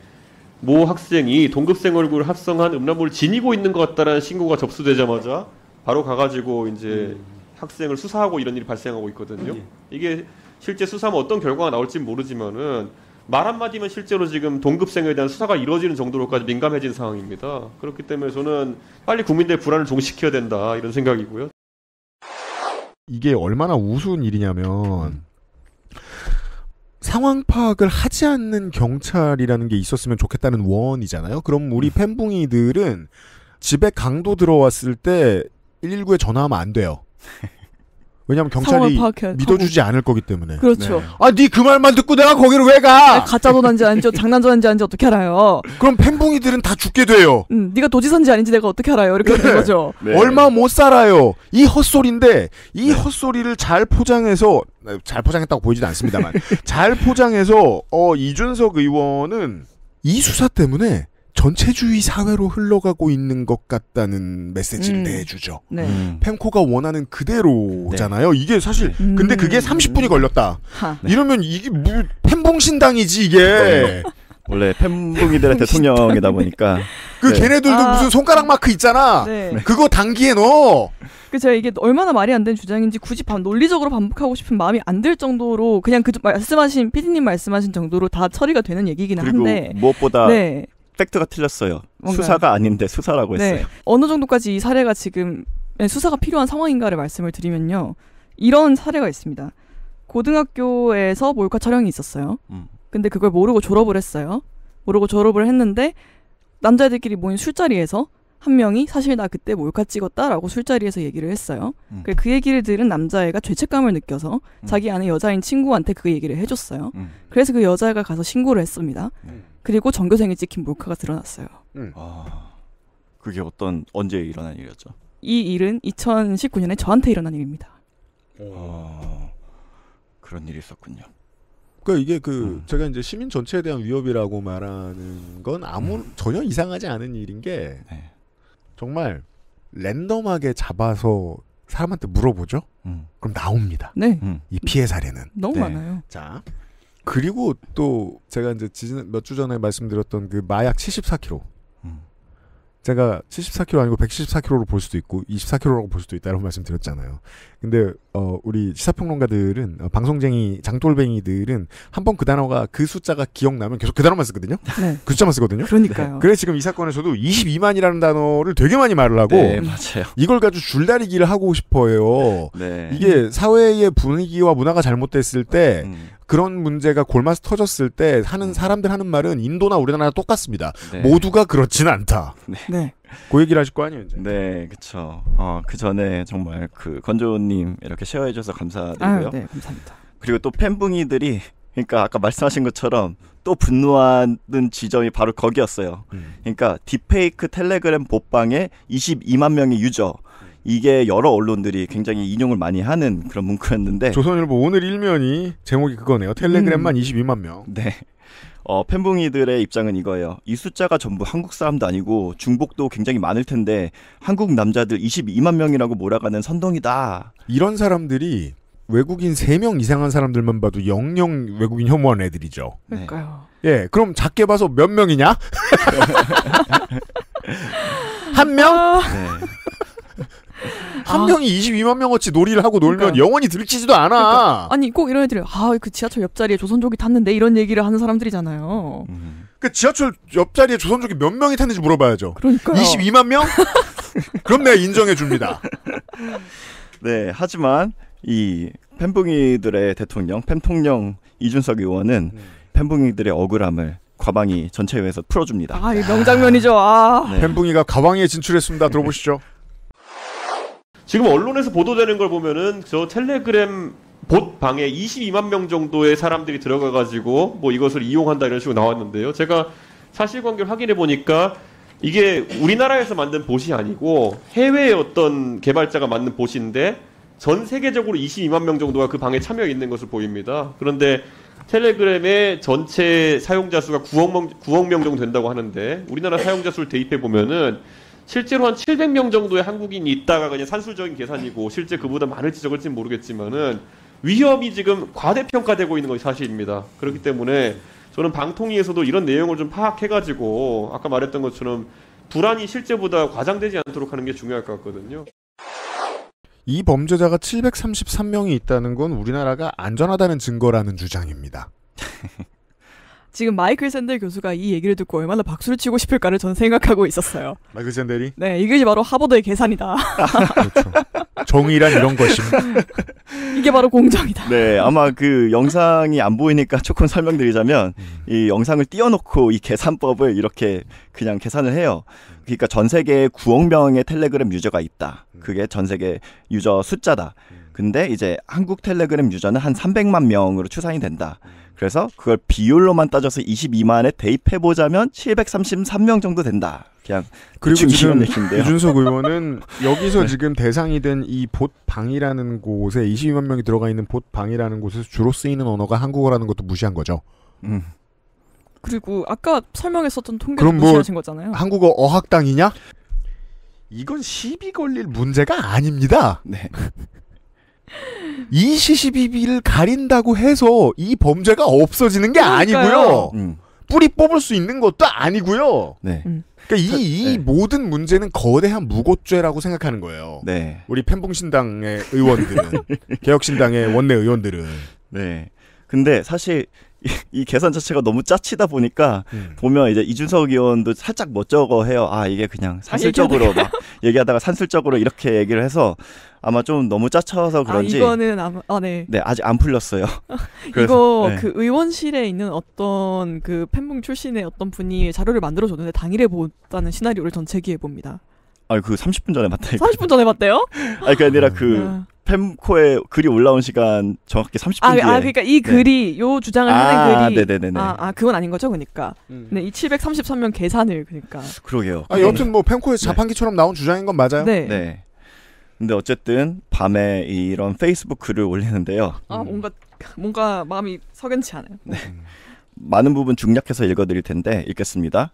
모 학생이 동급생 얼굴 합성한 음란물을 지니고 있는 것 같다라는 신고가 접수되자마자 바로 가가지고 이제 음. 학생을 수사하고 이런 일이 발생하고 있거든요. 예. 이게 실제 수사하면 어떤 결과가 나올지 모르지만은 말 한마디면 실제로 지금 동급생에 대한 수사가 이루어지는 정도로까지 민감해진 상황입니다. 그렇기 때문에 저는 빨리 국민들의 불안을 종식시야 된다 이런 생각이고요. 이게 얼마나 우스운 일이냐면 상황 파악을 하지 않는 경찰이라는 게 있었으면 좋겠다는 원이잖아요. 그럼 우리 음. 팬붕이들은 집에 강도 들어왔을 때 119에 전화하면 안 돼요. 왜냐면 경찰이 믿어주지 자국. 어. 않을 거기 때문에. 그렇죠. 네. 아니 그 말만 듣고 내가 거기를 왜 가? 가짜 돈한지 아닌지 장난 전한지 아닌지 어떻게 알아요? 그럼 팬붕이들은 다 죽게 돼요. 응, 음, 네가 도지선지 아닌지 내가 어떻게 알아요? 이렇게 네. 되는 거죠. 네. 얼마 못 살아요. 이 헛소리인데 이 네. 헛소리를 잘 포장해서 잘 포장했다고 보이진 않습니다만 잘 포장해서 어 이준석 의원은 이 수사 때문에 전체주의 사회로 흘러가고 있는 것 같다는 메시지를 음. 내주죠. 네. 음. 펜코가 원하는 그대로잖아요. 네. 이게 사실 음. 근데 그게 30분이 걸렸다. 하. 네. 이러면 이게 뭐 펜봉신당이지 이게. 원래 팬붕이들의 대통령이다 보니까 그 네. 걔네들도 아, 무슨 손가락 마크 있잖아 네. 네. 그거 단기에 넣어 그 제가 이게 얼마나 말이 안 되는 주장인지 굳이 반, 논리적으로 반복하고 싶은 마음이 안 들 정도로 그냥 그 말씀하신 피디님 말씀하신 정도로 다 처리가 되는 얘기긴 한데 무엇보다 네. 팩트가 틀렸어요. 뭔가요? 수사가 아닌데 수사라고 네. 했어요. 어느 정도까지 이 사례가 지금 네, 수사가 필요한 상황인가를 말씀을 드리면요. 이런 사례가 있습니다. 고등학교에서 몰카 촬영이 있었어요. 음. 근데 그걸 모르고 졸업을 했어요. 모르고 졸업을 했는데 남자애들끼리 모인 술자리에서 한 명이 사실 나 그때 몰카 찍었다라고 술자리에서 얘기를 했어요. 음. 그, 그 얘기를 들은 남자애가 죄책감을 느껴서 음. 자기 아는 여자인 친구한테 그 얘기를 해줬어요. 음. 그래서 그 여자애가 가서 신고를 했습니다. 음. 그리고 전교생이 찍힌 몰카가 드러났어요. 음. 아, 그게 어떤 언제 일어난 일이었죠? 이 일은 2019년에 저한테 일어난 일입니다. 아, 그런 일이 있었군요. 그러니까 이게 그 음. 제가 이제 시민 전체에 대한 위협이라고 말하는 건 아무 음. 전혀 이상하지 않은 일인 게 네. 정말 랜덤하게 잡아서 사람한테 물어보죠. 음. 그럼 나옵니다. 네. 음. 이 피해 사례는 너무 네. 많아요. 자, 그리고 또 제가 이제 지난 몇주 전에 말씀드렸던 그 마약 74kg. 음. 제가 74kg 아니고 174kg로 볼 수도 있고 24kg라고 볼 수도 있다 이런 말씀드렸잖아요. 근데 어 우리 시사평론가들은 어, 방송쟁이 장돌뱅이들은 한 번 그 단어가 그 숫자가 기억나면 계속 그 단어만 쓰거든요. 네. 그 숫자만 쓰거든요. 그러니까요. 네. 그래 지금 이 사건에서도 22만이라는 단어를 되게 많이 말을 하고 네, 맞아요. 이걸 가지고 줄다리기를 하고 싶어요. 네. 이게 사회의 분위기와 문화가 잘못됐을 때 음. 그런 문제가 골마서 터졌을 때 하는 음. 사람들 하는 말은 인도나 우리나라 똑같습니다. 네. 모두가 그렇진 않다. 네. 네. 고 그 얘기를 하실 거 아니에요, 이제. 네, 그쵸 어, 그 전에 정말 그 건조님 이렇게 쉐어해 줘서 감사드리고요. 아유, 네, 감사합니다. 그리고 또 팬붕이들이 그러니까 아까 말씀하신 것처럼 또 분노하는 지점이 바로 거기였어요. 음. 그러니까 딥페이크 텔레그램 보방에 22만 명의 유저 이게 여러 언론들이 굉장히 인용을 많이 하는 그런 문구였는데 조선일보 오늘 일면이 제목이 그거네요. 텔레그램만 음. 22만 명. 네. 어, 팬붕이들의 입장은 이거예요. 이 숫자가 전부 한국 사람도 아니고 중복도 굉장히 많을 텐데 한국 남자들 22만 명이라고 몰아가는 선동이다. 이런 사람들이 외국인 3명 이상한 사람들만 봐도 영영 외국인 혐오하는 애들이죠. 그러니까요. 예, 그럼 작게 봐서 몇 명이냐? 한 명? 아. 네. 한 아. 명이 22만 명어치 놀이를 하고 놀면 그러니까 영원히 들키지도 않아. 그러니까, 아니 꼭 이런 애들이 아그 지하철 옆자리에 조선족이 탔는데 이런 얘기를 하는 사람들이잖아요. 음. 그 지하철 옆자리에 조선족이 몇 명이 탔는지 물어봐야죠. 그러니까 22만 명? 그럼 내가 인정해 줍니다. 네, 하지만 이 팬붕이들의 대통령, 팬통령 이준석 의원은 음. 팬붕이들의 억울함을 과방위 전체회에서 풀어줍니다. 아, 이 명장면이죠. 아. 네. 팬붕이가 가방에 위 진출했습니다. 들어보시죠. 지금 언론에서 보도되는 걸 보면은 저 텔레그램 봇 방에 22만 명 정도의 사람들이 들어가 가지고 뭐 이것을 이용한다 이런 식으로 나왔는데요. 제가 사실관계를 확인해 보니까 이게 우리나라에서 만든 봇이 아니고 해외의 어떤 개발자가 만든 봇인데 전 세계적으로 22만 명 정도가 그 방에 참여해 있는 것을 보입니다. 그런데 텔레그램의 전체 사용자 수가 9억 9억 명 정도 된다고 하는데 우리나라 사용자 수를 대입해 보면은 실제로 한 700명 정도의 한국인이 있다가 그냥 산술적인 계산이고 실제 그보다 많을지 적을지는 모르겠지만은 위험이 지금 과대평가되고 있는 것이 사실입니다. 그렇기 때문에 저는 방통위에서도 이런 내용을 좀 파악해가지고 아까 말했던 것처럼 불안이 실제보다 과장되지 않도록 하는 게 중요할 것 같거든요. 이 범죄자가 733명이 있다는 건 우리나라가 안전하다는 증거라는 주장입니다. 지금 마이클 샌델 교수가 이 얘기를 듣고 얼마나 박수를 치고 싶을까를 저는 생각하고 있었어요. 마이클 샌델이? 네, 이것 바로 하버드의 계산이다. 그렇죠. 정의란 이런 것임. 이게 바로 공정이다. 네, 아마 그 영상이 안 보이니까 조금 설명드리자면 음. 이 영상을 띄워놓고 이 계산법을 이렇게 그냥 계산을 해요. 그러니까 전 세계에 9억 명의 텔레그램 유저가 있다. 음. 그게 전 세계 유저 숫자다. 음. 근데 이제 한국 텔레그램 유저는 한 300만 명으로 추산이 된다. 그래서 그걸 비율로만 따져서 22만에 대입해 보자면 733명 정도 된다. 그냥 그리고 지금 이준석 의원은 여기서 네. 지금 대상이 된이 봇방이라는 곳에 22만 명이 들어가 있는 봇방이라는 곳에서 주로 쓰이는 언어가 한국어라는 것도 무시한 거죠. 음. 그리고 아까 설명했었던 통계를 뭐 무시하신 거잖아요. 한국어 어학당이냐? 이건 시비 걸릴 문제가 아닙니다. 네. 이시시비비를 가린다고 해서 이 범죄가 없어지는 게 아니고요. 음. 뿌리 뽑을 수 있는 것도 아니고요. 네. 음. 그러니까 이, 이 네. 모든 문제는 거대한 무고죄라고 생각하는 거예요. 네. 우리 팬봉신당의 의원들은 개혁신당의 원내 의원들은. 네. 근데 사실 이, 계산 자체가 너무 짜치다 보니까 음. 보면 이제 이준석 의원도 살짝 멋쩍어 해요. 아 이게 그냥 아, 산술적으로 아, 막 얘기하다가 산술적으로 이렇게 얘기를 해서 아마 좀 너무 짜쳐서 아, 그런지 아, 이거는 아마 아, 네. 네 아직 안 풀렸어요. 그래서, 이거 네. 그 의원실에 있는 어떤 그 팬붕 출신의 어떤 분이 자료를 만들어 줬는데 당일에 보다는 시나리오를 전 제기해 봅니다. 아그 30분 전에 봤다. 30분 전에 봤대요? 아니 그 아니라 그 아. 펜코의 글이 올라온 시간 정확히 30분 아, 아, 뒤에. 아, 그러니까 이 네. 글이 네. 요 주장을 아, 하는 글이 네네네 아, 아, 그건 아닌 거죠, 그러니까. 음. 네, 이 733명 계산을 그러니까. 그러게요. 아, 여튼 뭐펜코의 네. 자판기처럼 나온 주장인 건 맞아요. 네. 네. 근데 어쨌든 밤에 이런 페이스북 글을 올리는데요. 아, 음. 뭔가 뭔가 마음이 석연치 않아요. 네. 많은 부분 중략해서 읽어드릴 텐데 읽겠습니다.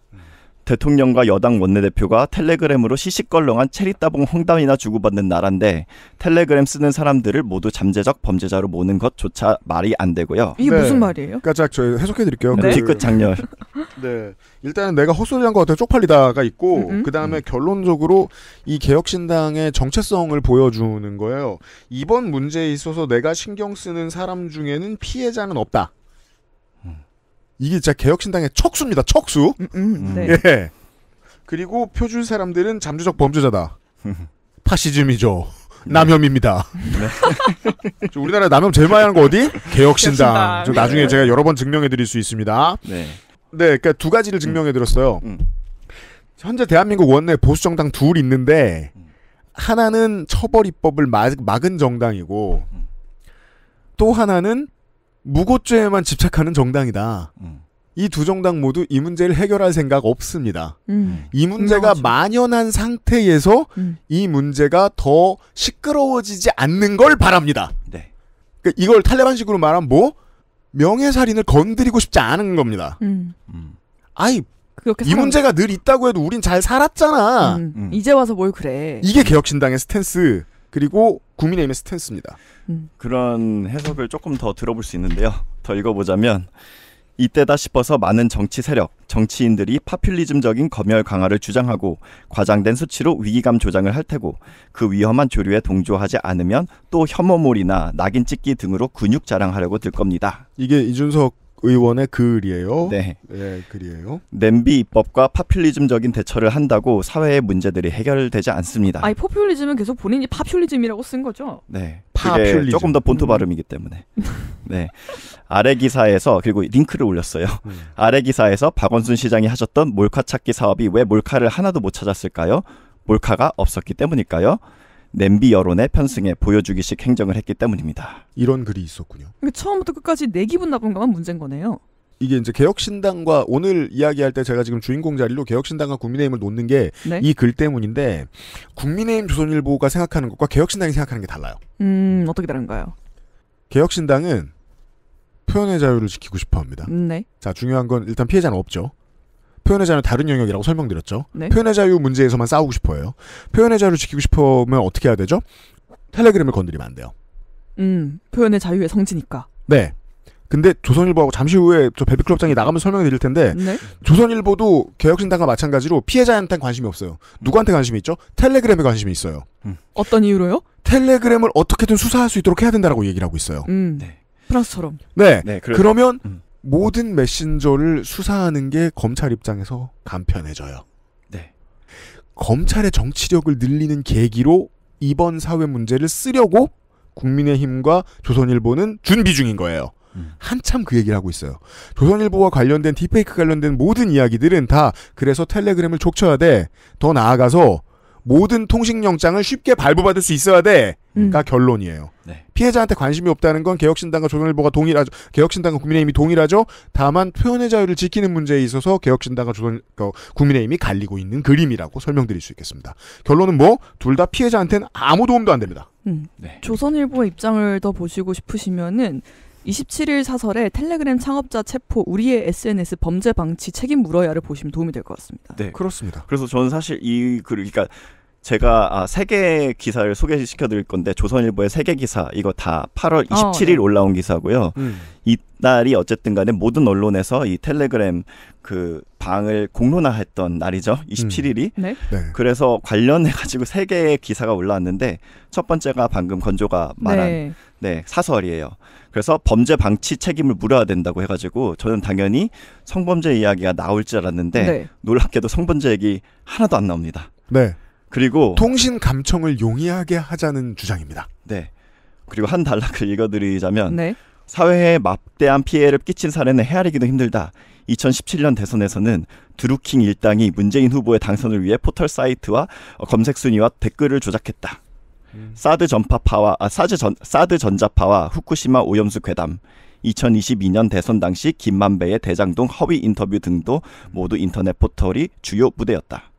대통령과 여당 원내대표가 텔레그램으로 시시껄렁한 체리따봉 홍담이나 주고받는 나라인데 텔레그램 쓰는 사람들을 모두 잠재적 범죄자로 모는 것조차 말이 안 되고요. 이게 네. 무슨 말이에요? 그러니까 제저 해석해 드릴게요. 네. 그, 끝 장렬. 네. 일단은 내가 헛소리한 것 같아 쪽팔리다가 있고 그 다음에 결론적으로 이 개혁신당의 정체성을 보여주는 거예요. 이번 문제에 있어서 내가 신경 쓰는 사람 중에는 피해자는 없다. 이게 진짜 개혁신당의 척수입니다. 척수. 음, 음, 음, 네. 예. 그리고 표준 사람들은 잠재적 범죄자다. 파시즘이죠. 네. 남혐입니다. 네. 우리나라 남혐 제일 많이 하는 거 어디? 개혁신당. 개혁신당. 나중에 네. 제가 여러 번 증명해 드릴 수 있습니다. 네. 네, 그러니까 두 가지를 증명해 음. 드렸어요. 음. 현재 대한민국 원내 보수 정당 둘 있는데 하나는 처벌 입법을 막은 정당이고 음. 또 하나는 무고죄에만 집착하는 정당이다. 음. 이두 정당 모두 이 문제를 해결할 생각 없습니다. 음. 음. 이 문제가 인정하죠. 만연한 상태에서 음. 이 문제가 더 시끄러워지지 않는 걸 바랍니다. 네. 그러니까 이걸 탈레반식으로 말하면 뭐 명예살인을 건드리고 싶지 않은 겁니다. 음. 음. 아이 이 사람... 문제가 늘 있다고 해도 우린 잘 살았잖아. 음. 이제 와서 뭘 그래? 이게 개혁신당의 스탠스 그리고 국민의힘의 스탠스입니다. 음. 그런 해석을 조금 더 들어볼 수 있는데요. 더 읽어보자면 이때다 싶어서 많은 정치 세력, 정치인들이 파퓰리즘적인 검열 강화를 주장하고 과장된 수치로 위기감 조장을 할 테고 그 위험한 조류에 동조하지 않으면 또 혐오몰이나 낙인 찍기 등으로 근육 자랑하려고 들 겁니다. 이게 이준석 의원의 글이에요. 네. 네, 글이에요. 냄비 입법과 파퓰리즘적인 대처를 한다고 사회의 문제들이 해결되지 않습니다. 아니, 포퓰리즘은 계속 본인이 파퓰리즘이라고 쓴 거죠? 네. 그게 조금 더 본토 음. 발음이기 때문에. 네. 아래 기사에서 그리고 링크를 올렸어요. 음. 아래 기사에서 박원순 시장이 하셨던 몰카 찾기 사업이 왜 몰카를 하나도 못 찾았을까요? 몰카가 없었기 때문일까요? 냄비 여론의 편승에 보여주기식 행정을 했기 때문입니다. 이런 글이 있었군요. 처음부터 끝까지 내 기분 나쁜 것만 문제인 거네요. 이게 이제 개혁신당과 오늘 이야기할 때 제가 지금 주인공 자리로 개혁신당과 국민의힘을 놓는 게 이글 네? 때문인데 국민의힘 조선일보가 생각하는 것과 개혁신당이 생각하는 게 달라요. 음 어떻게 다른가요? 개혁신당은 표현의 자유를 지키고 싶어합니다. 음, 네. 자 중요한 건 일단 피해자는 없죠. 표현의 자유는 다른 영역이라고 설명드렸죠. 네? 표현의 자유 문제에서만 싸우고 싶어요. 표현의 자유를 지키고 싶으면 어떻게 해야 되죠? 텔레그램을 건드리면 안 돼요. 음 표현의 자유의 성지니까. 네. 근데 조선일보하고 잠시 후에 저 베비클럽장이 나가면 설명해 드릴 텐데 네? 조선일보도 개혁신당과 마찬가지로 피해자한테 관심이 없어요. 누구한테 관심이 있죠? 텔레그램에 관심이 있어요. 음. 어떤 이유로요? 텔레그램을 어떻게든 수사할 수 있도록 해야 된다라고 얘기를 하고 있어요. 음. 네. 프랑스처럼. 네. 네 그러면 음. 모든 메신저를 수사하는 게 검찰 입장에서 간편해져요. 네. 검찰의 정치력을 늘리는 계기로 이번 사회 문제를 쓰려고 국민의힘과 조선일보는 준비 중인 거예요. 한참 그 얘기를 하고 있어요. 조선일보와 관련된 딥페이크 관련된 모든 이야기들은 다 그래서 텔레그램을 족쳐야 돼. 더 나아가서 모든 통신영장을 쉽게 발부받을 수 있어야 돼가 그러니까 음. 결론이에요. 네. 피해자한테 관심이 없다는 건 개혁신당과 조선일보가 동일하죠. 개혁신당과 국민의힘이 동일하죠. 다만 표현의 자유를 지키는 문제에 있어서 개혁신당과 조선 그 국민의힘이 갈리고 있는 그림이라고 설명드릴 수 있겠습니다. 결론은 뭐 둘 다 피해자한테는 아무 도움도 안 됩니다. 음. 네. 조선일보의 입장을 더 보시고 싶으시면은 27일 사설에 텔레그램 창업자 체포 우리의 SNS 범죄 방치 책임 물어야를 보시면 도움이 될 것 같습니다. 네, 그렇습니다. 그래서 저는 사실 이글 그러니까 제가 아, 세계 기사를 소개시켜 드릴 건데 조선일보의 세계 기사 이거 다 8월 27일 어, 네. 올라온 기사고요. 음. 이날이 어쨌든 간에 모든 언론에서 이 텔레그램 그 방을 공론화했던 날이죠. 27일이. 음. 네. 네. 그래서 관련해 가지고 세 개의 기사가 올라왔는데 첫 번째가 방금 건조가 말한 네. 네, 사설이에요. 그래서 범죄 방치 책임을 물어야 된다고 해가지고 저는 당연히 성범죄 이야기가 나올 줄 알았는데 네. 놀랍게도 성범죄 얘기 하나도 안 나옵니다. 네. 그리고 통신 감청을 용이하게 하자는 주장입니다. 네. 그리고 한 단락을 읽어드리자면 네. 사회에 막대한 피해를 끼친 사례는 헤아리기도 힘들다. 2017년 대선에서는 드루킹 일당이 문재인 후보의 당선을 위해 포털 사이트와 검색 순위와 댓글을 조작했다. 음. 사드 전파파와 아, 사드 전 사드 전자파와 후쿠시마 오염수 괴담, 2022년 대선 당시 김만배의 대장동 허위 인터뷰 등도 모두 인터넷 포털이 주요 무대였다.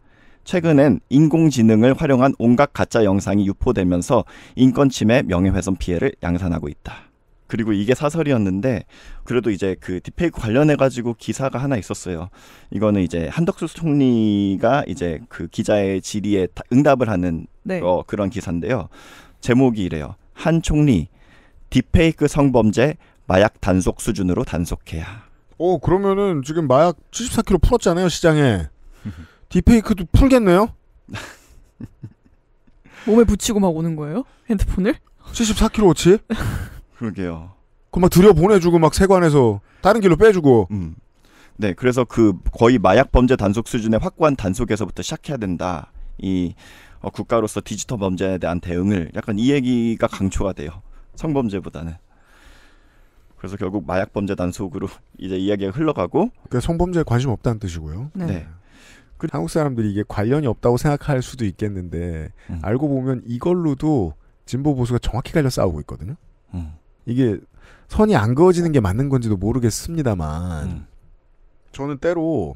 최근엔 인공지능을 활용한 온갖 가짜 영상이 유포되면서 인권 침해, 명예훼손 피해를 양산하고 있다. 그리고 이게 사설이었는데 그래도 이제 그 딥페이크 관련해 가지고 기사가 하나 있었어요. 이거는 이제 한덕수 총리가 이제 그 기자의 질의에 응답을 하는 네. 어, 그런 기사인데요. 제목이 이래요. 한 총리 딥페이크 성범죄 마약 단속 수준으로 단속해야. 어 그러면은 지금 마약 74kg 풀었잖아요 시장에. 디페이크도 풀겠네요? 몸에 붙이고 막 오는 거예요? 핸드폰을? 74kg어치? 그러게요. 그럼 막 들여 보내주고 막 세관에서 다른 길로 빼주고. 음. 네, 그래서 그 거의 마약 범죄 단속 수준의 확고한 단속에서부터 시작해야 된다. 이 어, 국가로서 디지털 범죄에 대한 대응을 약간 이 얘기가 강조가 돼요. 성범죄보다는. 그래서 결국 마약 범죄 단속으로 이제 이야기가 흘러가고. 그러니까 성범죄에 관심 없다는 뜻이고요. 네. 네. 그 한국 사람들이 이게 관련이 없다고 생각할 수도 있겠는데 음. 알고 보면 이걸로도 진보 보수가 정확히 갈려 싸우고 있거든요. 음. 이게 선이 안 그어지는 게 맞는 건지도 모르겠습니다만 음. 저는 때로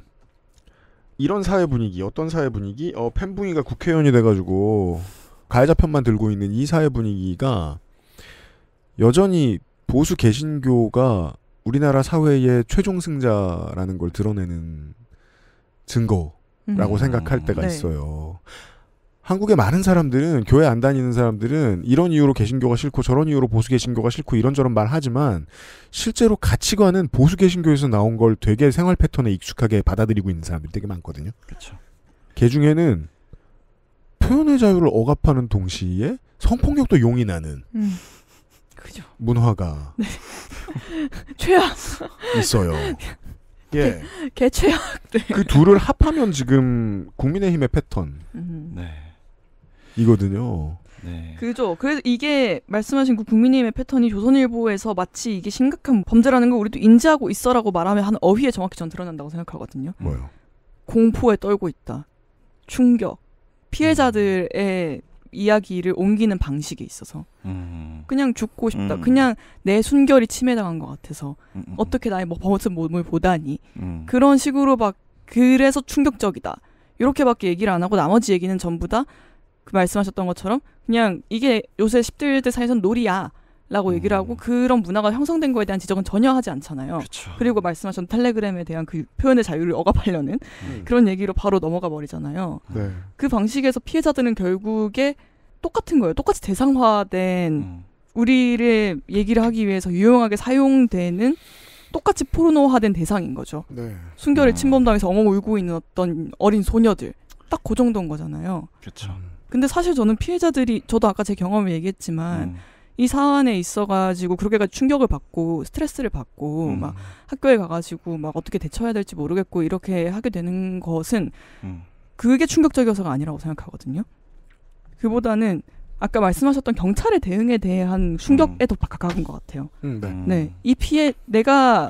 이런 사회 분위기 어떤 사회 분위기 어 팬붕이가 국회의원이 돼가지고 가해자 편만 들고 있는 이 사회 분위기가 여전히 보수 개신교가 우리나라 사회의 최종 승자라는 걸 드러내는 증거 라고 음. 생각할 때가 네. 있어요. 한국의 많은 사람들은 교회 안 다니는 사람들은 이런 이유로 개신교가 싫고 저런 이유로 보수 개신교가 싫고 이런저런 말 하지만 실제로 가치관은 보수 개신교에서 나온 걸 되게 생활 패턴에 익숙하게 받아들이고 있는 사람들이 되게 많거든요. 그렇죠. 개 중에는 표현의 자유를 억압하는 동시에 성폭력도 용인하는 음. 문화가 네. 최악 있어요. 예. 개최약. 네. 그 둘을 합하면 지금 국민의힘의 패턴. 음. 네. 이거든요. 네. 그죠. 그래서 이게 말씀하신 그 국민의힘의 패턴이 조선일보에서 마치 이게 심각한 범죄라는 걸 우리도 인지하고 있어라고 말하면 한 어휘에 정확히 전 드러난다고 생각하거든요. 뭐요? 공포에 떨고 있다. 충격. 피해자들의 이야기를 옮기는 방식에 있어서 음. 그냥 죽고 싶다. 음. 그냥 내 순결이 침해당한 것 같아서 음. 음, 음. 어떻게 나의 뭐 버릇은 몸을 뭐, 보다니 음. 그런 식으로 막 그래서 충격적이다. 이렇게밖에 얘기를 안 하고 나머지 얘기는 전부 다 그 말씀하셨던 것처럼 그냥 이게 요새 10대 1대 사이는 놀이야. 라고 음. 얘기를 하고 그런 문화가 형성된 거에 대한 지적은 전혀 하지 않잖아요. 그쵸. 그렇죠. 그리고 말씀하신 텔레그램에 대한 그 표현의 자유를 억압하려는 음. 그런 얘기로 바로 넘어가 버리잖아요. 네. 그 방식에서 피해자들은 결국에 똑같은 거예요. 똑같이 대상화된 음. 우리를 얘기를 하기 위해서 유용하게 사용되는 똑같이 포르노화된 대상인 거죠. 네. 순결의 음. 침범당해서 엉엉 울고 있는 어떤 어린 소녀들 딱 그 정도인 거잖아요. 그렇죠. 근데 사실 저는 피해자들이 저도 아까 제 경험을 얘기했지만 이 사안에 있어가지고 그렇게까지 충격을 받고 스트레스를 받고 음. 막 학교에 가가지고 막 어떻게 대처해야 될지 모르겠고 이렇게 하게 되는 것은 음. 그게 충격적이어서가 아니라고 생각하거든요. 그보다는 아까 말씀하셨던 경찰의 대응에 대한 충격에 음. 가까운 것 같아요. 음, 네. 음. 네, 이 피해 내가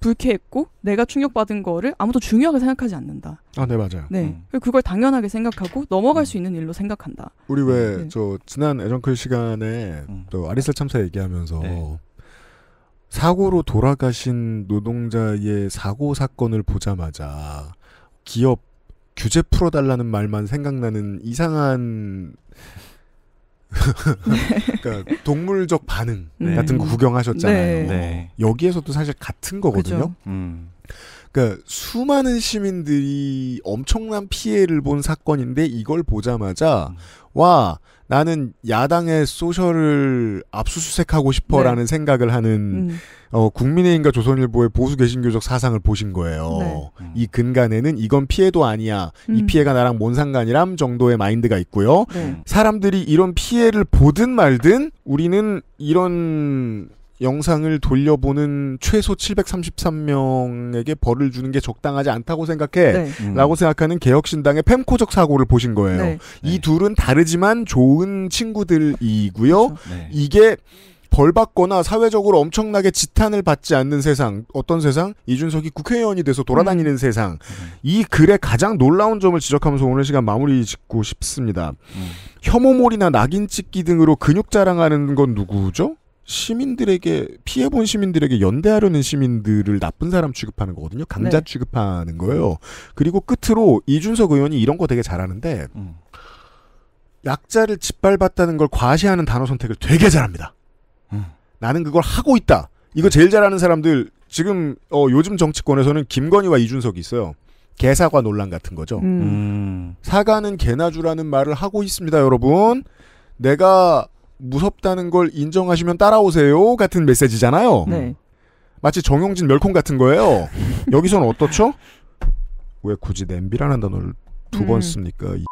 불쾌했고 내가 충격받은 거를 아무도 중요하게 생각하지 않는다. 아, 네 맞아요. 네, 음. 그걸 당연하게 생각하고 넘어갈 음. 수 있는 일로 생각한다. 우리 왜저 네. 지난 애정클 시간에 음. 또 아리셀 참사 얘기하면서 네. 사고로 돌아가신 노동자의 사고 사건을 보자마자 기업 규제 풀어달라는 말만 생각나는 이상한 그러니까 동물적 반응 네. 같은 거 구경하셨잖아요. 네. 네. 여기에서도 사실 같은 거거든요. 그니까 음. 그러니까 수많은 시민들이 엄청난 피해를 본 사건인데 이걸 보자마자 음. 와 나는 야당의 소셜을 압수수색하고 싶어라는 네. 생각을 하는 음. 어, 국민의힘과 조선일보의 보수 개신교적 사상을 보신 거예요. 네. 음. 이 근간에는 이건 피해도 아니야. 음. 이 피해가 나랑 뭔 상관이람 정도의 마인드가 있고요. 네. 사람들이 이런 피해를 보든 말든 우리는 이런 영상을 돌려보는 최소 733명에게 벌을 주는 게 적당하지 않다고 생각해. 네. 음. 라고 생각하는 개혁신당의 펜코적 사고를 보신 거예요. 네. 이 네. 둘은 다르지만 좋은 친구들이고요. 그렇죠. 네. 이게 벌 받거나 사회적으로 엄청나게 지탄을 받지 않는 세상, 어떤 세상? 이준석이 국회의원이 돼서 돌아다니는 음. 세상. 음. 이 글의 가장 놀라운 점을 지적하면서 오늘 시간 마무리 짓고 싶습니다. 음. 혐오몰이나 낙인 찍기 등으로 근육 자랑하는 건 누구죠? 시민들에게 피해본 시민들에게 연대하려는 시민들을 나쁜 사람 취급하는 거거든요. 강자 네. 취급하는 거예요. 그리고 끝으로 이준석 의원이 이런 거 되게 잘하는데 음. 약자를 짓밟았다는 걸 과시하는 단어 선택을 되게 잘합니다. 음. 나는 그걸 하고 있다. 이거 제일 잘하는 사람들 지금 어, 요즘 정치권에서는 김건희와 이준석이 있어요. 개사과 논란 같은 거죠. 음. 사과는 개나주라는 말을 하고 있습니다, 여러분. 내가 무섭다는 걸 인정하시면 따라오세요 같은 메시지잖아요. 네. 음. 마치 정용진 멸콩 같은 거예요. 여기서는 어떻죠? 왜 굳이 냄비라는 단어를 두번 음. 씁니까? 이...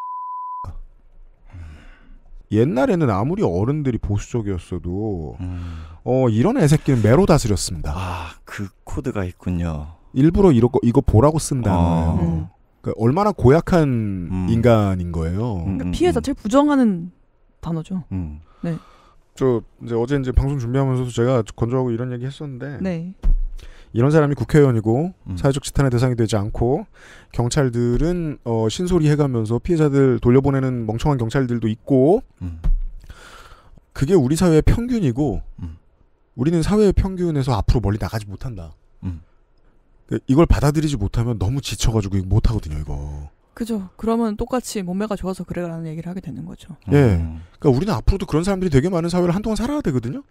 옛날에는 아무리 어른들이 보수적이었어도 음. 어 이런 애새끼는 매로 다스렸습니다. 아그 코드가 있군요. 일부러 이거 이거 보라고 쓴다는 아. 어. 음. 그러니까 얼마나 고약한 음. 인간인 거예요. 음, 그러니까 피해 자체를 부정하는 단어죠. 음. 네. 저 이제 어제 이제 방송 준비하면서도 제가 건조하고 이런 얘기 했었는데 네. 이런 사람이 국회의원이고 음. 사회적 지탄의 대상이 되지 않고 경찰들은 어, 신소리 해가면서 피해자들 돌려보내는 멍청한 경찰들도 있고 음. 그게 우리 사회의 평균이고 음. 우리는 사회의 평균에서 앞으로 멀리 나가지 못한다. 음. 그 이걸 받아들이지 못하면 너무 지쳐가지고 못 하거든요 이거. 그죠. 그러면 똑같이 몸매가 좋아서 그래라는 얘기를 하게 되는 거죠. 예. 음. 그러니까 우리는 앞으로도 그런 사람들이 되게 많은 사회를 한동안 살아야 되거든요.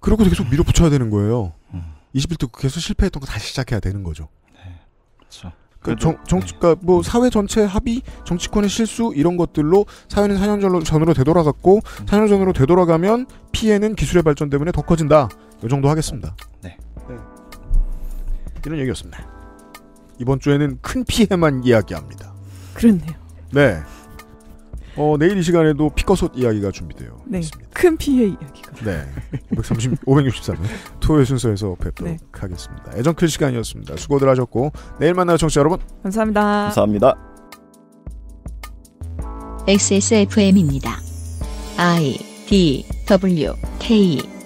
그러고 계속 밀어붙여야 되는 거예요. 음. 21대 국회에서 실패했던 거 다시 시작해야 되는 거죠. 네. 그렇죠. 그러니까 정, 정치 네. 뭐 사회 전체 합의, 정치권의 실수 이런 것들로 사회는 4년 전로 전으로 되돌아갔고 음. 4년 전으로 되돌아가면 피해는 기술의 발전 때문에 더 커진다. 이 정도 하겠습니다. 네. 네. 이런 얘기였습니다. 이번 주에는 큰 피해만 이야기합니다. 그렇네요. 네. 어, 내일 이 시간에도 피커솥 이야기가 준비돼요. 네. 있습니다. 큰 피해 이야기가. 네. 530, 563회 토요일 순서에서 뵙도록 네. 하겠습니다. 애정 큰 시간이었습니다. 수고들 하셨고 내일 만나요 청취자 여러분. 감사합니다. 감사합니다. XSFM입니다. I D W K